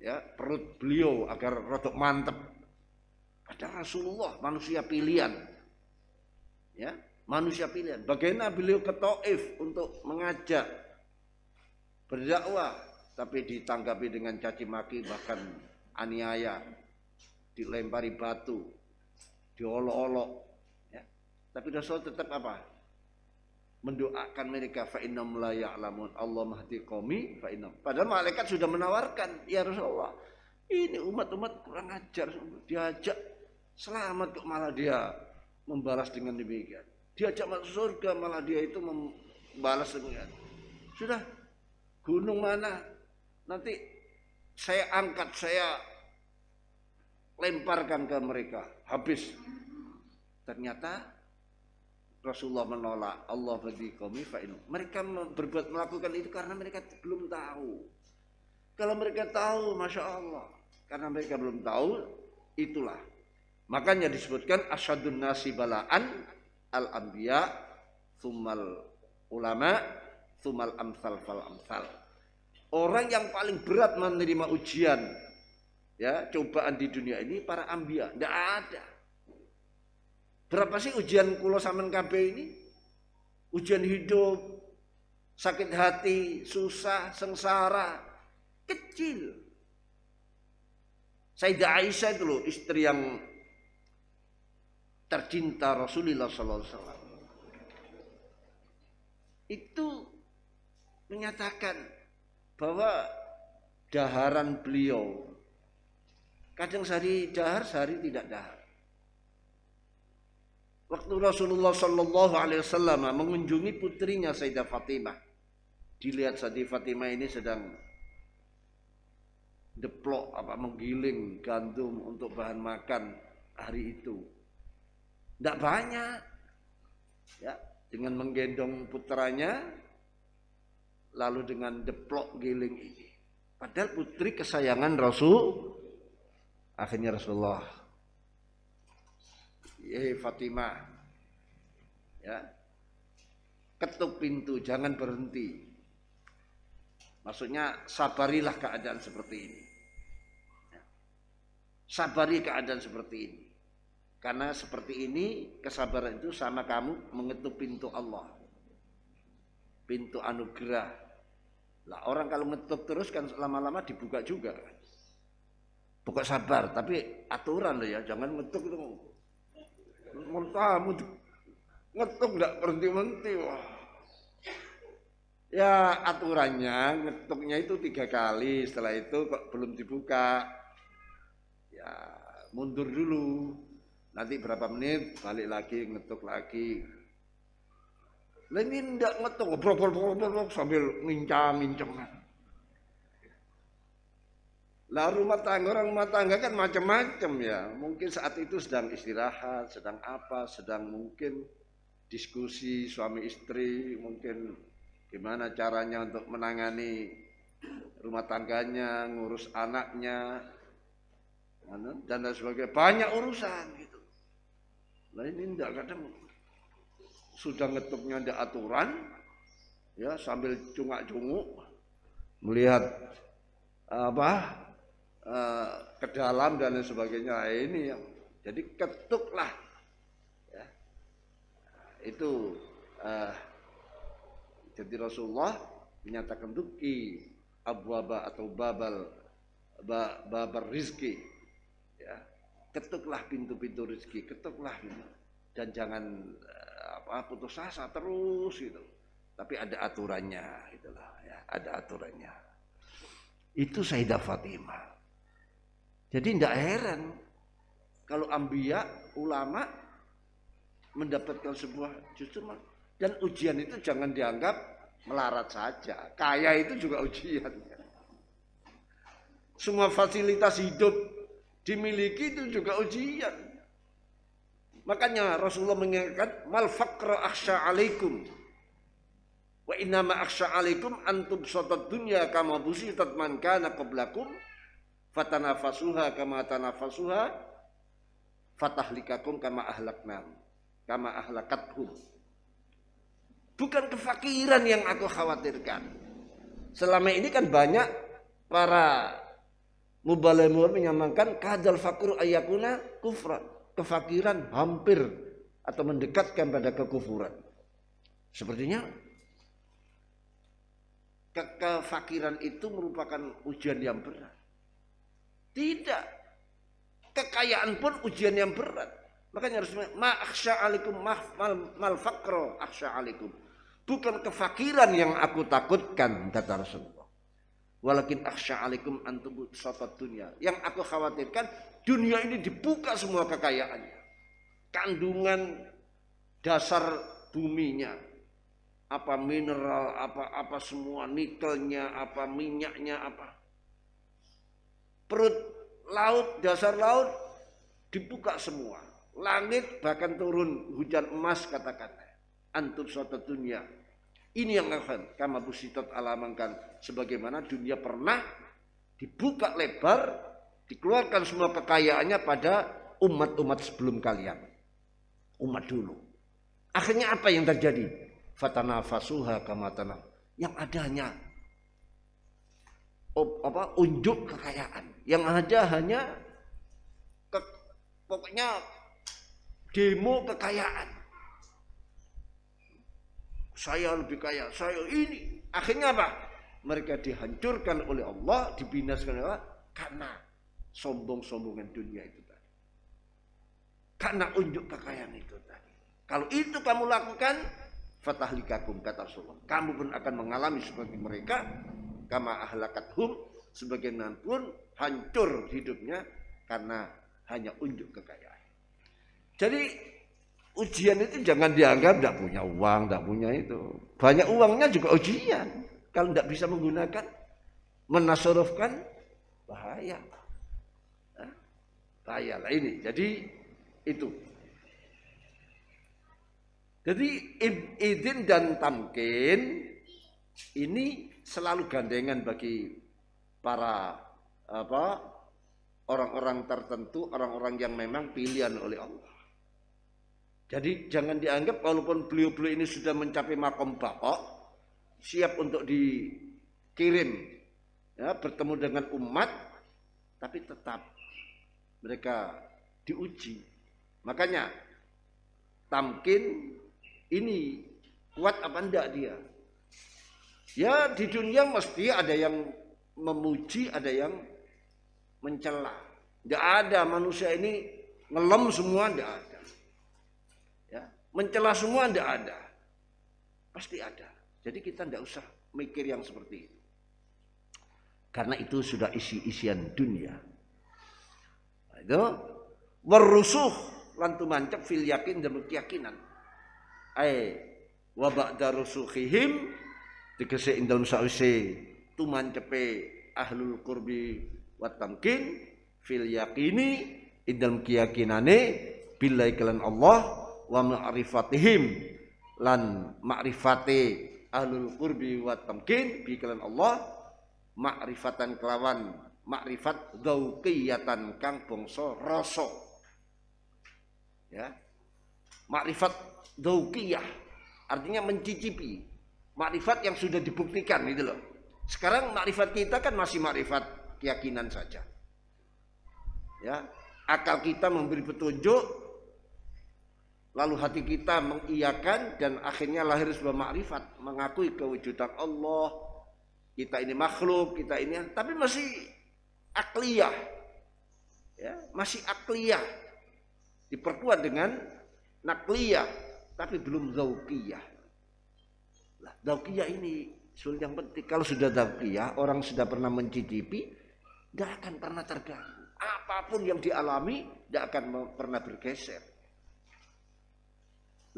ya perut beliau agar rotok mantep ada Rasulullah manusia pilihan ya manusia pilihan bagaimana beliau ke Taif untuk mengajak berdakwah tapi ditanggapi dengan caci maki bahkan aniaya dilempari batu diolok-olok ya. tapi Rasul tetap apa mendoakan mereka fa innam la ya'lamun Allah mahdi qaumi fa innam padahal malaikat sudah menawarkan ya Rasulullah ini umat-umat kurang ajar diajak selamat kok malah dia membalas dengan demikian diajak masuk surga malah dia itu membalas dengan sudah gunung mana nanti saya angkat saya lemparkan ke mereka habis ternyata Rasulullah menolak Allah bagi kami fa'inu. Mereka berbuat melakukan itu karena mereka belum tahu. Kalau mereka tahu, masya Allah. Karena mereka belum tahu, itulah. Makanya disebutkan asyadun nasi balaan al anbiya thumal ulama thumal amsal fal amsal. Orang yang paling berat menerima ujian ya cobaan di dunia ini para ambia. Tidak ada Berapa sih ujian kulo saman KB ini? Ujian hidup, sakit hati, susah, sengsara, kecil. Sayyidah Aisyah itu loh, istri yang tercinta Rasulullah sallallahu alaihi wasallam. Itu menyatakan bahwa daharan beliau kadang sehari dahar, sehari tidak dahar. Waktu Rasulullah Shallallahu Alaihi Wasallam mengunjungi putrinya Sayyidah Fatimah, dilihat Sayyidah Fatimah ini sedang deplok apa menggiling gandum untuk bahan makan hari itu. Tidak banyak, ya dengan menggendong putranya, lalu dengan deplok giling ini. Padahal putri kesayangan Rasul, akhirnya Rasulullah eh Fatimah ya ketuk pintu jangan berhenti maksudnya sabarilah keadaan seperti ini sabarilah ya. sabari keadaan seperti ini karena seperti ini kesabaran itu sama kamu mengetuk pintu Allah pintu anugerah lah orang kalau ngetuk terus kan lama-lama dibuka juga buka sabar tapi aturan loh ya jangan ngetuk itu Mertamu ngetuk nggak berhenti-henti. Wah. Ya aturannya ngetuknya itu tiga kali, setelah itu kok belum dibuka. Ya mundur dulu, nanti berapa menit balik lagi ngetuk lagi. Lainnya ini nggak ngetuk, brok, brok, brok, sambil ngincang-ngincang. Lah rumah tangga orang rumah tangga kan macam-macam ya. Mungkin saat itu sedang istirahat, sedang apa, sedang mungkin diskusi suami istri, mungkin gimana caranya untuk menangani rumah tangganya, ngurus anaknya, anu, dan lain sebagainya. Banyak urusan gitu. Nah ini enggak kadang sudah ngetuknya ada aturan, ya sambil cungak-cunguk melihat apa Kedalam eh, ke dalam dan lain sebagainya nah, ini yang jadi ketuklah ya. itu uh, jadi Rasulullah menyatakan duki abwaba atau babal babar rizki ya. ketuklah pintu-pintu rizki ketuklah dan jangan eh, apa putus asa terus itu, tapi ada aturannya itulah ya ada aturannya itu Sayyidah Fatimah jadi tidak heran kalau ambia ulama mendapatkan sebuah justru dan ujian itu jangan dianggap melarat saja. Kaya itu juga ujian. Semua fasilitas hidup dimiliki itu juga ujian. Makanya Rasulullah mengingatkan mal faqra akhsha alaikum wa inama akhsha alaikum antum sotat dunya kama busitat man kana qablakum fatanafasuha kama tanafasuha fatahlikakum kama ahlaknam kama ahlakathum bukan kefakiran yang aku khawatirkan selama ini kan banyak para mubalai menyamakan kadal fakur ayakuna kufran kefakiran hampir atau mendekatkan pada kekufuran sepertinya kekefakiran itu merupakan ujian yang berat tidak. Kekayaan pun ujian yang berat. Makanya harus ma'aksha alikum mal, mal fakro aksha alikum. Bukan kefakiran yang aku takutkan kata Rasulullah. Walakin aksha alikum antum sotat dunia. Yang aku khawatirkan dunia ini dibuka semua kekayaannya. Kandungan dasar buminya, apa mineral, apa apa semua nikelnya, apa minyaknya, apa perut laut, dasar laut dibuka semua. Langit bahkan turun hujan emas kata-kata. Antum suatu dunia. Ini yang akan kama busitot alamankan. Sebagaimana dunia pernah dibuka lebar, dikeluarkan semua kekayaannya pada umat-umat sebelum kalian. Umat dulu. Akhirnya apa yang terjadi? Fatana fasuha kamatana. Yang adanya apa unjuk kekayaan yang aja hanya ke, pokoknya demo kekayaan saya lebih kaya saya ini akhirnya apa mereka dihancurkan oleh Allah dibinaskan oleh Allah karena sombong-sombongan dunia itu tadi karena unjuk kekayaan itu tadi kalau itu kamu lakukan fatahlikakum kata Rasulullah kamu pun akan mengalami seperti mereka kama ahlakat hum sebagian pun hancur hidupnya karena hanya unjuk kekayaan. Jadi ujian itu jangan dianggap tidak punya uang, tidak punya itu. Banyak uangnya juga ujian. Kalau tidak bisa menggunakan, menasorofkan, bahaya. bahaya lah ini. Jadi itu. Jadi izin dan tamkin ini selalu gandengan bagi para apa orang-orang tertentu, orang-orang yang memang pilihan oleh Allah. Jadi jangan dianggap walaupun beliau-beliau ini sudah mencapai makom bapak, siap untuk dikirim ya, bertemu dengan umat, tapi tetap mereka diuji. Makanya tamkin ini kuat apa enggak dia? Ya di dunia mesti ada yang memuji, ada yang mencela. Tidak ada manusia ini ngelem semua tidak ada. Ya, mencela semua tidak ada. Pasti ada. Jadi kita tidak usah mikir yang seperti itu. Karena itu sudah isi-isian dunia. Itu merusuh lantu cek fil yakin dan keyakinan. Eh, wabak darusuhihim tegese ing dalem sawise tumancepe ahlul qurbi wat tamkin fil yaqini ing dalem keyakinane billahi kelan Allah wa ma'rifatihim lan ma'rifate ahlul qurbi wa tamkin bi kelan Allah ma'rifatan kelawan makrifat zauqiyatan kang bangsa rasa ya makrifat zauqiyah artinya mencicipi Makrifat yang sudah dibuktikan gitu loh. Sekarang makrifat kita kan masih makrifat keyakinan saja. Ya, akal kita memberi petunjuk lalu hati kita mengiyakan dan akhirnya lahir sebuah makrifat mengakui kewujudan Allah kita ini makhluk kita ini tapi masih akliyah ya masih akliyah diperkuat dengan nakliyah tapi belum zaukiyah Tauqiyah ini sulit yang penting. Kalau sudah tauqiyah, orang sudah pernah mencicipi, tidak akan pernah terganggu. Apapun yang dialami, tidak akan pernah bergeser.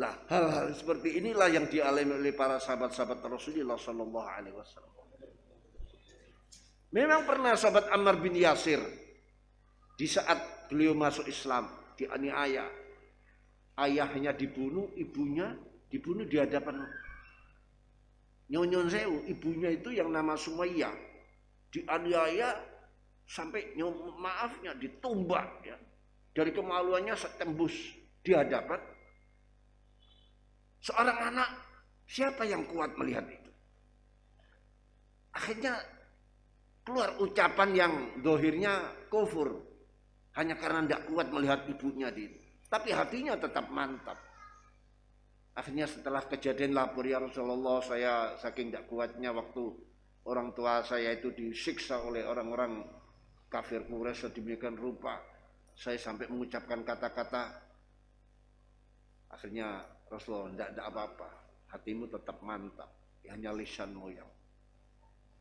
Lah, hal-hal seperti inilah yang dialami oleh para sahabat-sahabat Rasulullah Shallallahu Alaihi Wasallam. Memang pernah sahabat Ammar bin Yasir di saat beliau masuk Islam dianiaya, ayahnya dibunuh, ibunya dibunuh di hadapan Nyonyon Sewu, ibunya itu yang nama Sumayyah, dianiaya sampai nyom, maafnya ditumbak ya. Dari kemaluannya setembus di hadapan seorang anak. Siapa yang kuat melihat itu? Akhirnya keluar ucapan yang dohirnya kufur hanya karena tidak kuat melihat ibunya di tapi hatinya tetap mantap Akhirnya setelah kejadian lapor ya Rasulullah saya saking tidak kuatnya waktu orang tua saya itu disiksa oleh orang-orang kafir Quraisy sedemikian rupa. Saya sampai mengucapkan kata-kata akhirnya Rasulullah tidak ada apa-apa. Hatimu tetap mantap, ya hanya lisan moyang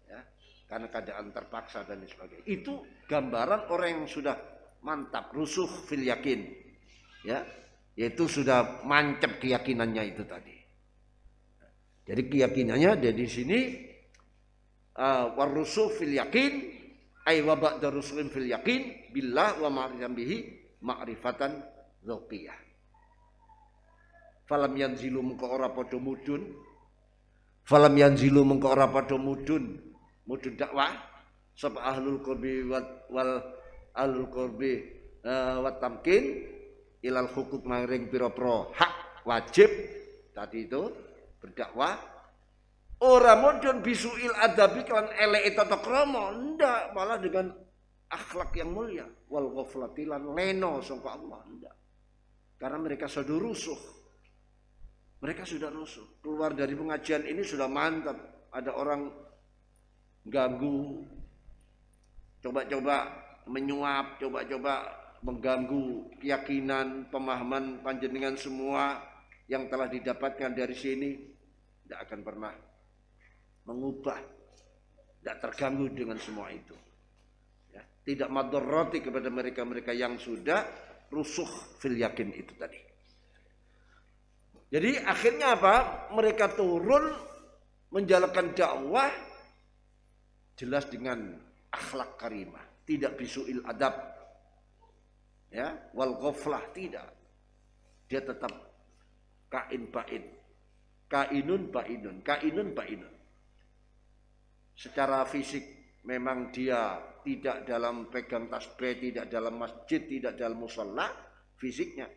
ya, karena keadaan terpaksa dan sebagainya. Itu gambaran orang yang sudah mantap, rusuh fil yakin. Ya, yaitu sudah mancap keyakinannya itu tadi. Jadi keyakinannya ada di sini eh, warusul fil yakin ay wabak darusulim fil yakin bila wa ma'rifatan bihi ma'rifatan dzauqiyah. Falam zilu muka ora podo mudun. Falam zilu muka ora mudun. Mudun dakwah sebab ahlul kurbi wal ahlul kurbi uh, eh, wat tamkin ilal hukuk maring piro pro hak wajib tadi itu berdakwah ora bisu bisuil adabi kelan elek tata krama ndak malah dengan akhlak yang mulia wal ghaflati lan leno sangka Allah ndak karena mereka sudah rusuh mereka sudah rusuh keluar dari pengajian ini sudah mantap ada orang ganggu coba-coba menyuap coba-coba mengganggu keyakinan, pemahaman panjenengan semua yang telah didapatkan dari sini, tidak akan pernah mengubah, tidak terganggu dengan semua itu. Ya, tidak roti kepada mereka-mereka yang sudah rusuh fil yakin itu tadi. Jadi akhirnya apa? Mereka turun menjalankan dakwah jelas dengan akhlak karimah, tidak bisuil adab, ya wal ghaflah tidak dia tetap kain bain kainun bainun kainun bainun secara fisik memang dia tidak dalam pegang tasbih, tidak dalam masjid, tidak dalam musola fisiknya.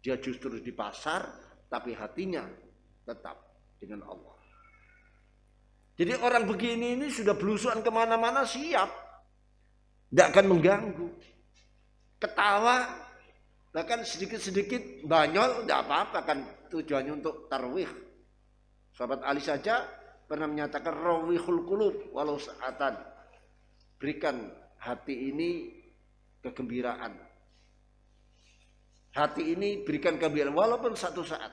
Dia justru di pasar, tapi hatinya tetap dengan Allah. Jadi orang begini ini sudah belusuan kemana-mana siap. Tidak akan mengganggu ketawa bahkan sedikit-sedikit banyol tidak apa-apa kan tujuannya untuk tarwih sahabat Ali saja pernah menyatakan rawihul kulub walau saatan berikan hati ini kegembiraan hati ini berikan kegembiraan walaupun satu saat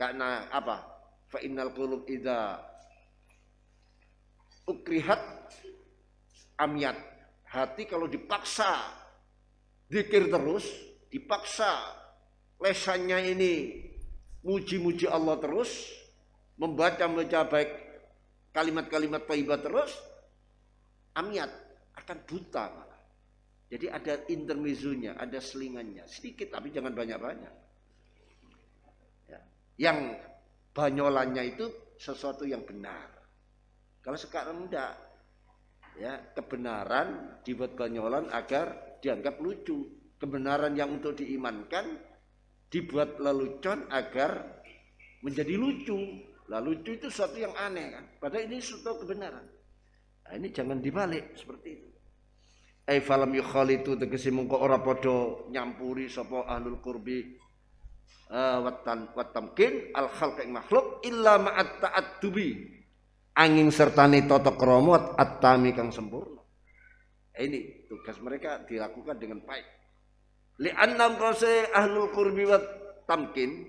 karena apa fa innal kulub ida ukrihat amyat hati kalau dipaksa zikir terus, dipaksa lesannya ini muji-muji Allah terus, membaca-baca baik kalimat-kalimat taibah terus, amiat akan buta malah. Jadi ada intermezunya, ada selingannya, sedikit tapi jangan banyak-banyak. Ya. Yang banyolannya itu sesuatu yang benar. Kalau sekarang enggak, ya kebenaran dibuat banyolan agar dianggap lucu. Kebenaran yang untuk diimankan dibuat lelucon agar menjadi lucu. Lah lucu itu sesuatu yang aneh kan. Padahal ini suatu kebenaran. Nah, ini jangan dibalik seperti itu. Ai eh, falam yukhalitu tegesi mungko ora podo nyampuri sapa ahlul qurbi eh, watan watamkin al khalq ing makhluk illa ma'at ta'addubi angin sertane tata krama at kang sempurna. Eh, ini tugas mereka dilakukan dengan baik li'annam rose ahlul qurbi wa tamkin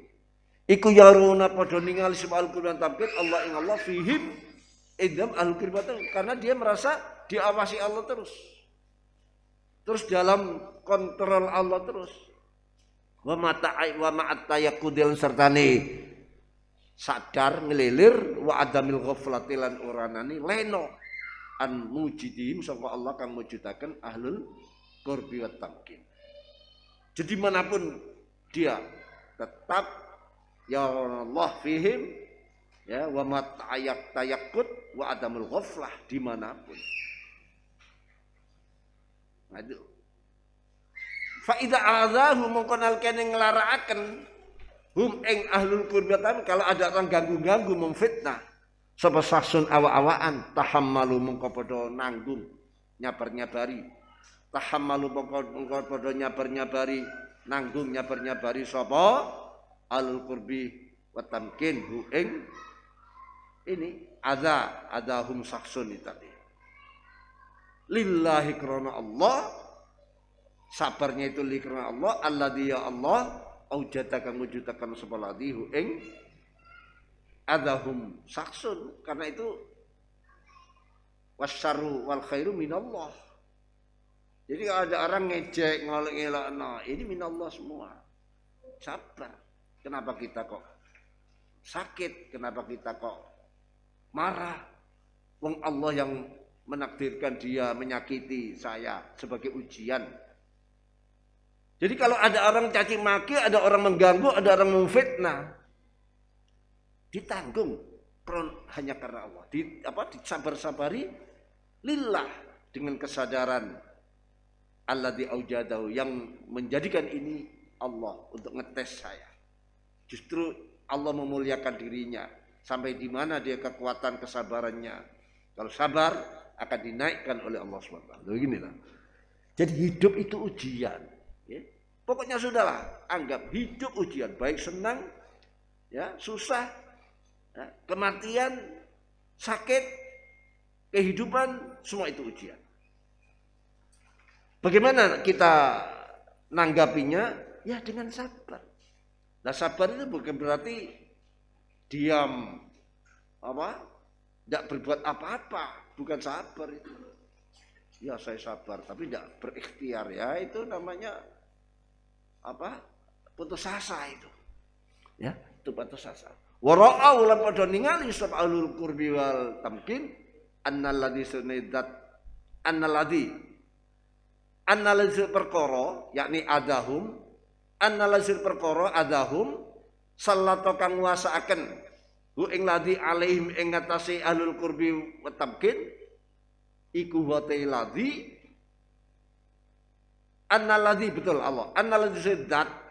iku yaruna padha ningali sebab al-Qur'an tamkin Allah ing Allah fihim idam ahlul qurbi karena dia merasa diawasi Allah terus terus dalam kontrol Allah terus wa mata'i wa ma'at tayakkudil sertani sadar ngelilir wa adamil ghaflatilan uranani leno an mujidihim sangka Allah kang mujudaken ahlul qurbi wa tamkin. Jadi manapun dia tetap ya Allah fihim ya wa matayak tayakut wa adamul ghaflah dimanapun. Nah itu Fa idza azahu mengkonal kene nglaraaken hum ing ahlul qurbi kalau ada orang ganggu-ganggu memfitnah Sapa sasun awa-awaan tahammalu mengko padha nanggung nyabar-nyabari. Tahammalu mengko padha nyabar-nyabari, nanggung nyabar-nyabari sapa? Alul qurbi wa tamkin hu ing ini ada ada hum saksun tadi. Lillahi krana Allah sabarnya itu li Allah alladzi ya Allah aujata kang mujudakan sapa ladhi ing adahum saksun karena itu wasaru wal khairu minallah jadi kalau ada orang ngejek ngolok ngelok no, ini minallah semua sabar kenapa kita kok sakit kenapa kita kok marah wong Allah yang menakdirkan dia menyakiti saya sebagai ujian jadi kalau ada orang caci maki, ada orang mengganggu, ada orang memfitnah, ditanggung hanya karena Allah di apa disabar-sabari lillah dengan kesadaran Allah di aujadahu yang menjadikan ini Allah untuk ngetes saya justru Allah memuliakan dirinya sampai di mana dia kekuatan kesabarannya kalau sabar akan dinaikkan oleh Allah SWT beginilah jadi hidup itu ujian ya. pokoknya sudahlah anggap hidup ujian baik senang ya susah kematian, sakit, kehidupan, semua itu ujian. Bagaimana kita nanggapinya? Ya dengan sabar. Nah sabar itu bukan berarti diam, apa? Tidak berbuat apa-apa, bukan sabar itu. Ya saya sabar, tapi tidak berikhtiar ya itu namanya apa? Putus asa itu. Ya, itu putus asa wara'au lan padha ningali sab'alul qurbi wal tamkin annalladzi sunadat annalladzi annalladzi perkara yakni adahum annalladzi perkara adahum sallato kang nguasakaken hu ing ladzi alaihim ing ngatasi alul qurbi wa tamkin iku wate ladzi annalladzi betul Allah annalladzi sunidat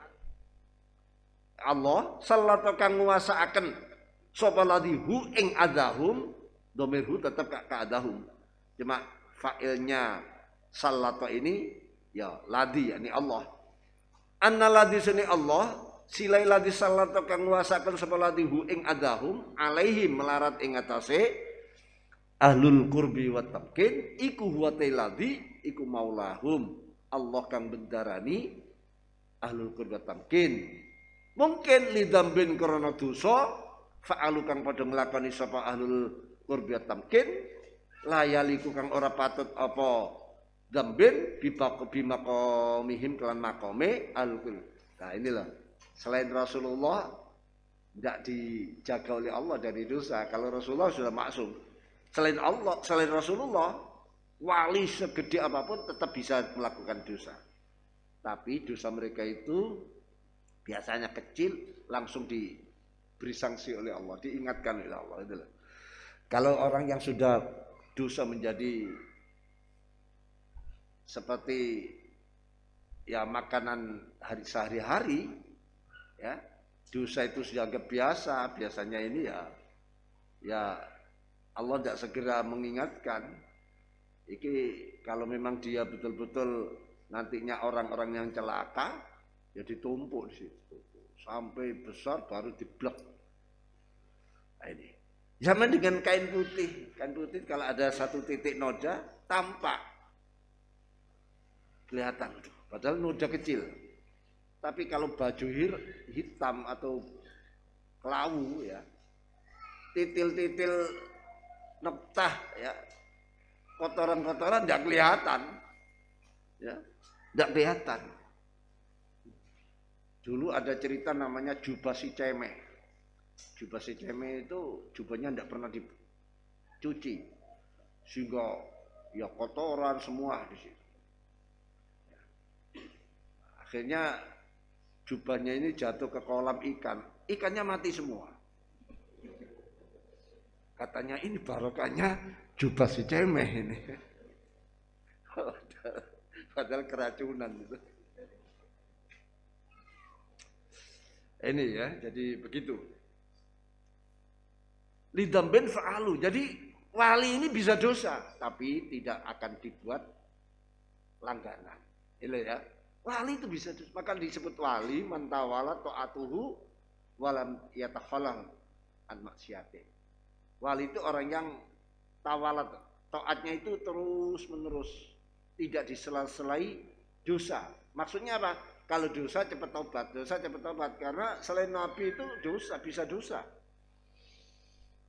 Allah sallata kang nguasaaken akan ladhi hu ing adahum domir hu tetap kak adahum cuma fa'ilnya sallata ini ya ya yakni Allah anna ladi sini Allah silai ladi sallata kang nguasakan sapa ladhi hu ing adahum alaihi melarat ing atase ahlul kurbi wa tamkin iku huwa ladi iku maulahum Allah kang bendarani ahlul kurbi wa tamkin Mungkin lidambin karena dosa faalukan pada padha nglakoni sapa ahlul qurbi tamkin layaliku kang ora patut apa dambin bibak bimakomihim kelan makome alqul. Nah inilah selain Rasulullah tidak dijaga oleh Allah dari dosa. Kalau Rasulullah sudah maksum. Selain Allah, selain Rasulullah, wali segede apapun tetap bisa melakukan dosa. Tapi dosa mereka itu biasanya kecil langsung diberi sanksi oleh Allah, diingatkan oleh Allah. Itu Kalau orang yang sudah dosa menjadi seperti ya makanan hari sehari-hari ya dosa itu sudah biasa biasanya ini ya ya Allah tidak segera mengingatkan iki kalau memang dia betul-betul nantinya orang-orang yang celaka Ya ditumpuk di situ. Sampai besar baru diblok Nah, ini. Zaman dengan kain putih. Kain putih kalau ada satu titik noda tampak. Kelihatan. Padahal noda kecil. Tapi kalau baju hitam atau kelawu ya, titil-titil neptah ya, kotoran-kotoran tidak kelihatan, ya, tidak kelihatan. Dulu ada cerita namanya jubah si cemeh. Jubah si cemeh itu jubahnya tidak pernah dicuci. Sehingga ya kotoran semua di situ. Akhirnya jubahnya ini jatuh ke kolam ikan. Ikannya mati semua. Katanya ini barokahnya jubah si cemeh ini. Padahal keracunan itu. Ini ya, jadi begitu. Lidam ben fa'alu. Jadi wali ini bisa dosa, tapi tidak akan dibuat langganan. Ini ya. Wali itu bisa dosa. Maka disebut wali mantawala ta'atuhu walam yatafalang an maksiate. Wali itu orang yang tawalat to'atnya itu terus menerus tidak disela-selai dosa. Maksudnya apa? kalau dosa cepat tobat, dosa cepat tobat karena selain nabi itu dosa bisa dosa.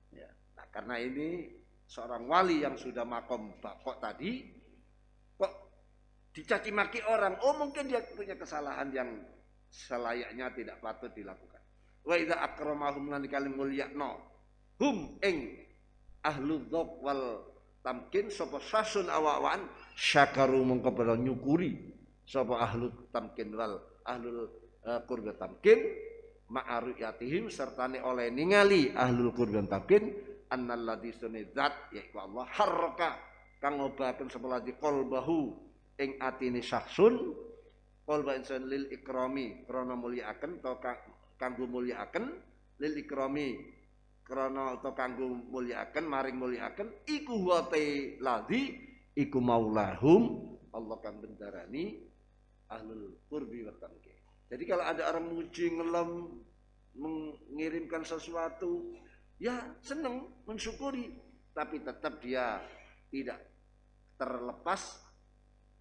Ya, nah, karena ini seorang wali yang sudah makom bakok tadi kok dicaci maki orang, oh mungkin dia punya kesalahan yang selayaknya tidak patut dilakukan. Wa idza akramahum lan kalim hum eng ahlu dzab wal tamkin sapa sasun awawan syakaru mengko nyukuri sapa ahlu tamkin wal ahlul e, tamkin kurba tamkin serta sertane oleh ningali ahlul kurba tamkin annalladzi sunni zat yaiku Allah harraka kang ngobahaken sebelah di qalbahu ing atine syakhsun qalba insan lil ikrami krana atau to kanggo mulyaaken lil ikrami krana to kanggo mulyaaken maring mulyaaken iku wate ladzi iku maulahum Allah Kan bendarani ahlul kurbi wa Jadi kalau ada orang memuji ngelam mengirimkan sesuatu, ya senang mensyukuri, tapi tetap dia tidak terlepas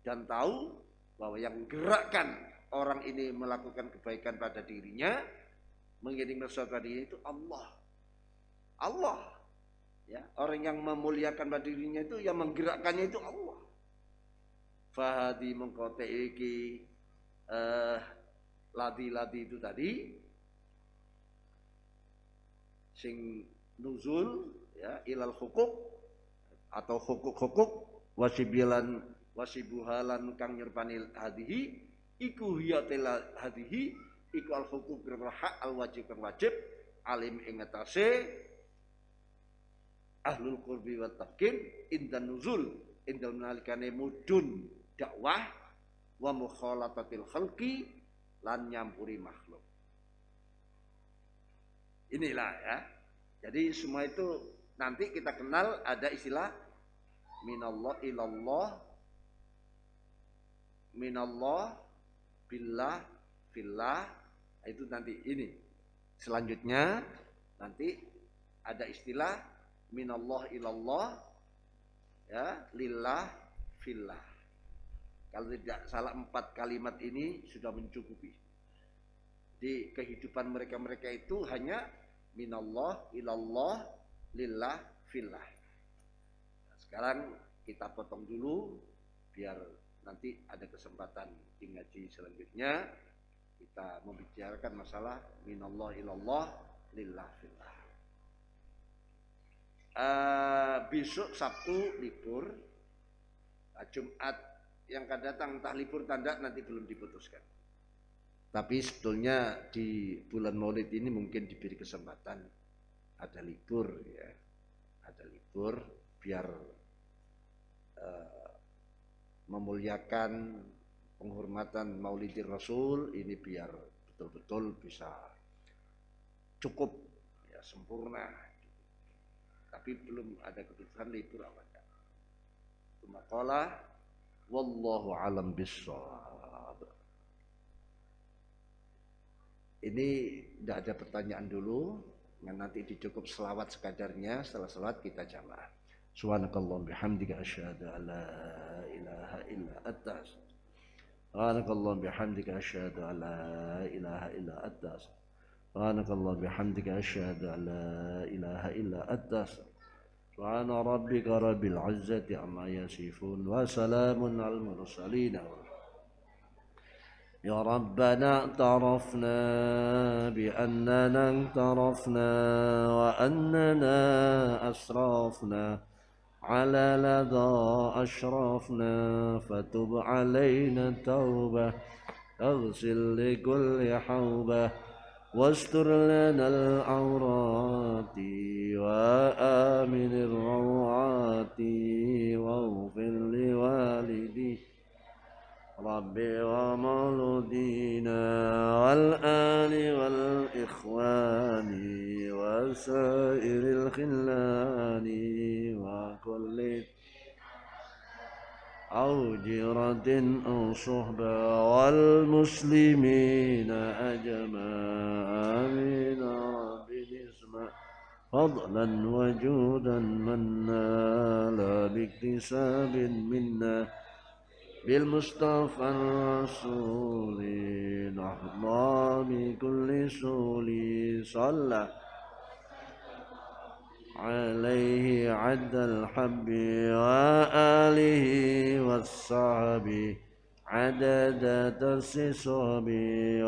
dan tahu bahwa yang gerakkan orang ini melakukan kebaikan pada dirinya mengirim sesuatu pada dirinya itu Allah. Allah. Ya, orang yang memuliakan pada dirinya itu yang menggerakkannya itu Allah fahadi mengkote iki eh, ladi-ladi itu tadi sing nuzul ya ilal hukuk atau hukuk-hukuk wasibilan wasibuhalan kang nyerpanil hadihi iku hiya hadihi iku al hukuk kang hak al wajib kang wajib alim ingatase ahlul kurbi wa taqin indan nuzul indal menalikane mudun dakwah wa mukhalatatil khalqi lan nyampuri makhluk. Inilah ya. Jadi semua itu nanti kita kenal ada istilah minallah ilallah minallah billah villa. Nah, itu nanti ini. Selanjutnya nanti ada istilah minallah ilallah ya lillah fillah kalau tidak salah empat kalimat ini sudah mencukupi. Di kehidupan mereka-mereka itu hanya minallah, ilallah, lillah, fillah. Nah, sekarang kita potong dulu biar nanti ada kesempatan di ngaji selanjutnya kita membicarakan masalah minallah ilallah lillah fillah. Uh, besok Sabtu libur, Jumat yang akan datang entah libur tanda nanti belum diputuskan. Tapi sebetulnya di bulan Maulid ini mungkin diberi kesempatan ada libur ya, ada libur biar uh, memuliakan penghormatan Maulidir Rasul ini biar betul-betul bisa cukup ya sempurna tapi belum ada keputusan libur apa Cuma Makalah Wallahu alam bisawab. Ini tidak ada pertanyaan dulu, Yang nanti dicukup selawat sekadarnya, setelah selawat kita jamaah. Subhanakallah bihamdika asyhadu an la ilaha illa anta Subhanakallahum bihamdika asyhadu an la ilaha illa anta Subhanakallahum bihamdika asyhadu an la ilaha illa anta سبحان ربك رب العزة عما يصفون وسلام على المرسلين يا ربنا اعترفنا بأننا اعترفنا وأننا أسرفنا على لدى أشرفنا فتب علينا توبة أغسل لكل حوبة واستر لنا العورات وآمن الروعات واغفر لوالدي ربي ومولودينا والآل والإخوان وسائر الخلان وكل أو جرة أو صحبة والمسلمين أجمع آمين رب اسمع فضلا وجودا منا لا باكتساب منا بالمصطفى الرسول نحظى بكل سولي صلى عليه عد الحب وآله والصحب عدد تصصب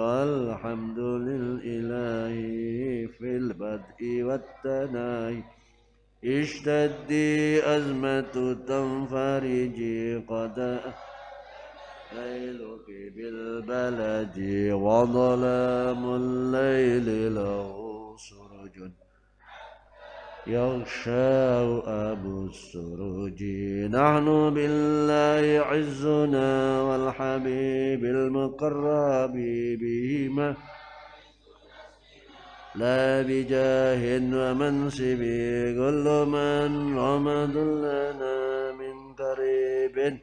والحمد للإله في البدء والتناهي اشتدي أزمة تنفرج قد ليلك بالبلد وظلام الليل له سرج يغشى أبو السروج نحن بالله عزنا والحبيب المقرب بهما لا بجاه ومنسب كل من رمض لنا من قريب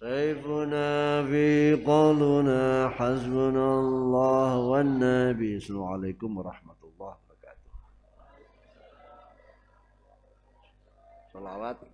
سيفنا في قولنا حسبنا الله والنبي صلى الله عليكم ورحمة الله selawat